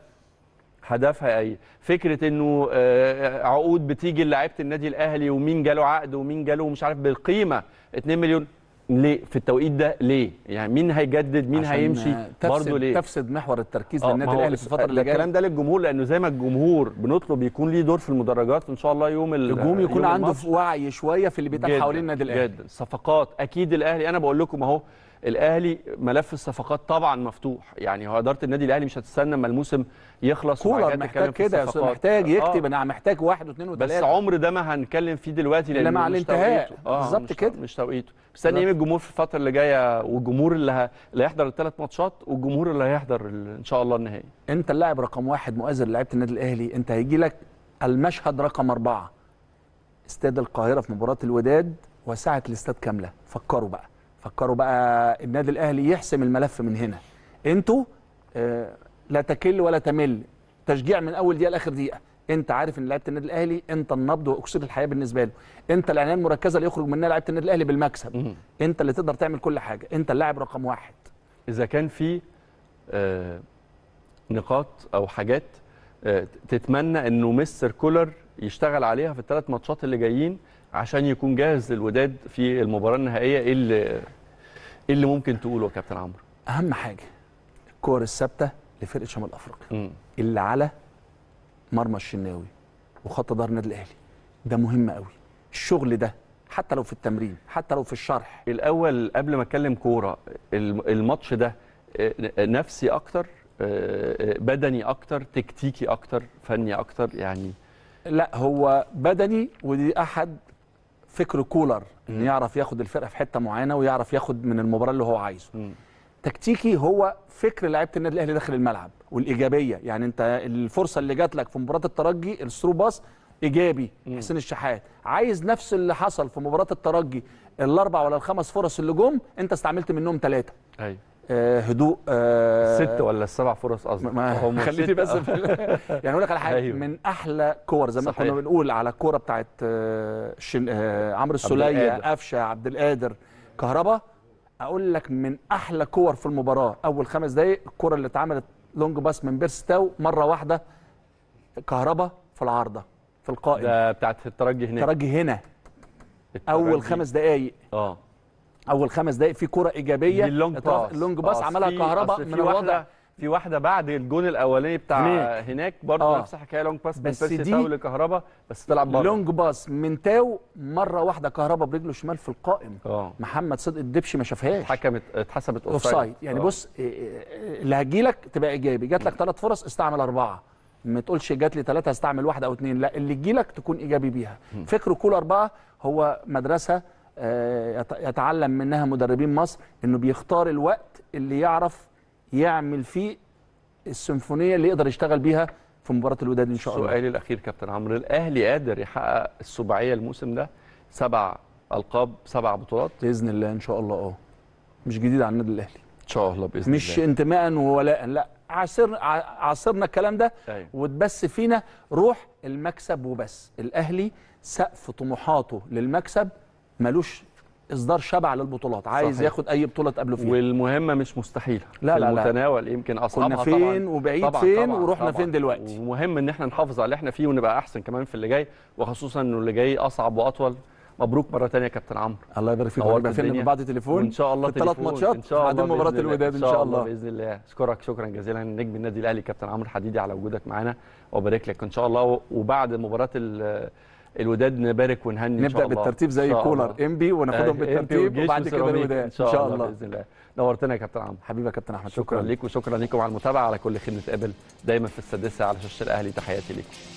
هدفها ايه فكره انه آه، آه، عقود بتيجي للاعيبه النادي الاهلي ومين جاله عقد ومين جاله مش عارف بالقيمه 2 مليون ليه في التوقيت ده ليه يعني مين هيجدد مين هيمشي برضه ليه تفسد محور التركيز آه للنادي الاهلي في الفتره آه، اللي جايه الكلام ده للجمهور لانه زي ما الجمهور بنطلب يكون ليه دور في المدرجات ان شاء الله يوم الجمهور يكون عنده وعي شويه في اللي بيتم حوالين النادي الاهلي جدا صفقات اكيد الاهلي انا بقول لكم اهو الاهلي ملف الصفقات طبعا مفتوح يعني هو اداره النادي الاهلي مش هتستنى اما الموسم يخلص كولر محتاج كده محتاج آه. يكتب آه. انا محتاج واحد واثنين وثلاثه بس عمر ده ما هنتكلم فيه دلوقتي لان مش الانتهاء آه بالظبط كده مش توقيته مستني ايه الجمهور في الفتره اللي جايه والجمهور اللي, ه... اللي هيحضر الثلاث ماتشات والجمهور اللي هيحضر ان شاء الله النهائي انت اللاعب رقم واحد مؤازر لعيبه النادي الاهلي انت هيجي لك المشهد رقم أربعة استاد القاهرة في مباراة الوداد وسعة الاستاد كاملة فكروا بقى فكروا بقى النادي الاهلي يحسم الملف من هنا انتوا آه، لا تكل ولا تمل تشجيع من اول دقيقه لاخر دقيقه انت عارف ان لعيبه النادي الاهلي انت النبض واكسيد الحياه بالنسبه له انت العنايه المركزه اللي يخرج منها لعيبه النادي الاهلي بالمكسب انت اللي تقدر تعمل كل حاجه انت اللاعب رقم واحد اذا كان في آه، نقاط او حاجات آه، تتمنى انه مستر كولر يشتغل عليها في الثلاث ماتشات اللي جايين عشان يكون جاهز للوداد في المباراه النهائيه ايه اللي ايه اللي ممكن تقوله يا كابتن عمرو؟ اهم حاجه الكور الثابته لفرقه شمال افريقيا اللي على مرمى الشناوي وخط دار النادي الاهلي ده مهم قوي الشغل ده حتى لو في التمرين حتى لو في الشرح الاول قبل ما اتكلم كوره الماتش ده آه، نفسي اكتر آه، آه، بدني اكتر تكتيكي اكتر فني اكتر يعني لا هو بدني ودي احد فكر كولر انه يعرف ياخد الفرقه في حته معينه ويعرف ياخد من المباراه اللي هو عايزه تكتيكي هو فكر لعيبه النادي الاهلي داخل الملعب والايجابيه يعني انت الفرصه اللي جات لك في مباراه الترجي السرو باس ايجابي مم. حسين الشحات عايز نفس اللي حصل في مباراه الترجي الاربع ولا الخمس فرص اللي جم انت استعملت منهم ثلاثه ايوه آه، هدوء آه، ست ولا السبع فرص قصدك خليني بس يعني اقول لك على حاجه أيوة. من احلى كور زي ما كنا بنقول على الكوره بتاعت آه، عمرو السوليه قفشه عبد القادر كهربا اقول لك من احلى كور في المباراه اول خمس دقائق الكوره اللي اتعملت لونج باس من بيرستاو مره واحده كهربا في العارضه في القائم ده بتاعت الترجي هنا الترجي هنا الترجي. اول خمس دقائق اه اول خمس دقائق في كره ايجابيه اللونج باس اللونج باس عملها كهرباء من الوضع في واحده بعد الجون الاولاني بتاع هناك, هناك برضه آه. نفس الحكايه لونج باس بس من دي تاو لكهربا بس طلع بره لونج باس من تاو مره واحده كهربا برجله شمال في القائم آه. محمد صدق الدبشي ما شافهاش اتحكمت اتحسبت اوف سايد يعني آه. بص إيه، إيه، اللي هتجيلك تبقى ايجابي جات لك ثلاث فرص استعمل اربعه ما تقولش جات لي ثلاثه استعمل واحده او اثنين لا اللي تجيلك تكون ايجابي بيها فكر كولر بقى هو مدرسه آه، يتعلم منها مدربين مصر انه بيختار الوقت اللي يعرف يعمل فيه السيمفونيه اللي يقدر يشتغل بيها في مباراه الوداد ان شاء الله سؤالي الاخير كابتن عمرو الاهلي قادر يحقق السباعيه الموسم ده سبع القاب سبع بطولات باذن الله ان شاء الله اه مش جديد على النادي الاهلي ان شاء الله باذن مش الله مش انتماء وولاء لا عاصرنا عاصرنا الكلام ده أيوة. وتبس فينا روح المكسب وبس الاهلي سقف طموحاته للمكسب ملوش اصدار شبع للبطولات عايز صحيح. ياخد اي بطوله تقابله فيها والمهمه مش مستحيله لا في لا المتناول يمكن اصعبها كنا فين طبعاً. وبعيد طبعاً فين طبعاً ورحنا طبعاً. فين دلوقتي ومهم ان احنا نحافظ على اللي احنا فيه ونبقى احسن كمان في اللي جاي وخصوصا انه اللي جاي اصعب واطول مبروك مره ثانيه يا كابتن عمرو الله يبارك فيك هنبقى فين من بعد تليفون وان شاء الله ثلاث ماتشات بعد مباراه الوداد ان شاء الله باذن الله اشكرك شكرا جزيلا نجم النادي الاهلي كابتن عمرو حديدي على وجودك معانا وبارك لك ان شاء الله وبعد مباراه الوداد نبارك ونهني نبدا إن بالترتيب زي كولر بي وناخدهم بالترتيب وبعد كده الوداد ان شاء الله باذن الله نورتنا يا كابتن عمرو حبيبي يا كابتن احمد شكرا, شكرا ليك وشكرا ليكم على المتابعه على كل خير نتقابل دايما في السادسه على شاشه الاهلي تحياتي ليكم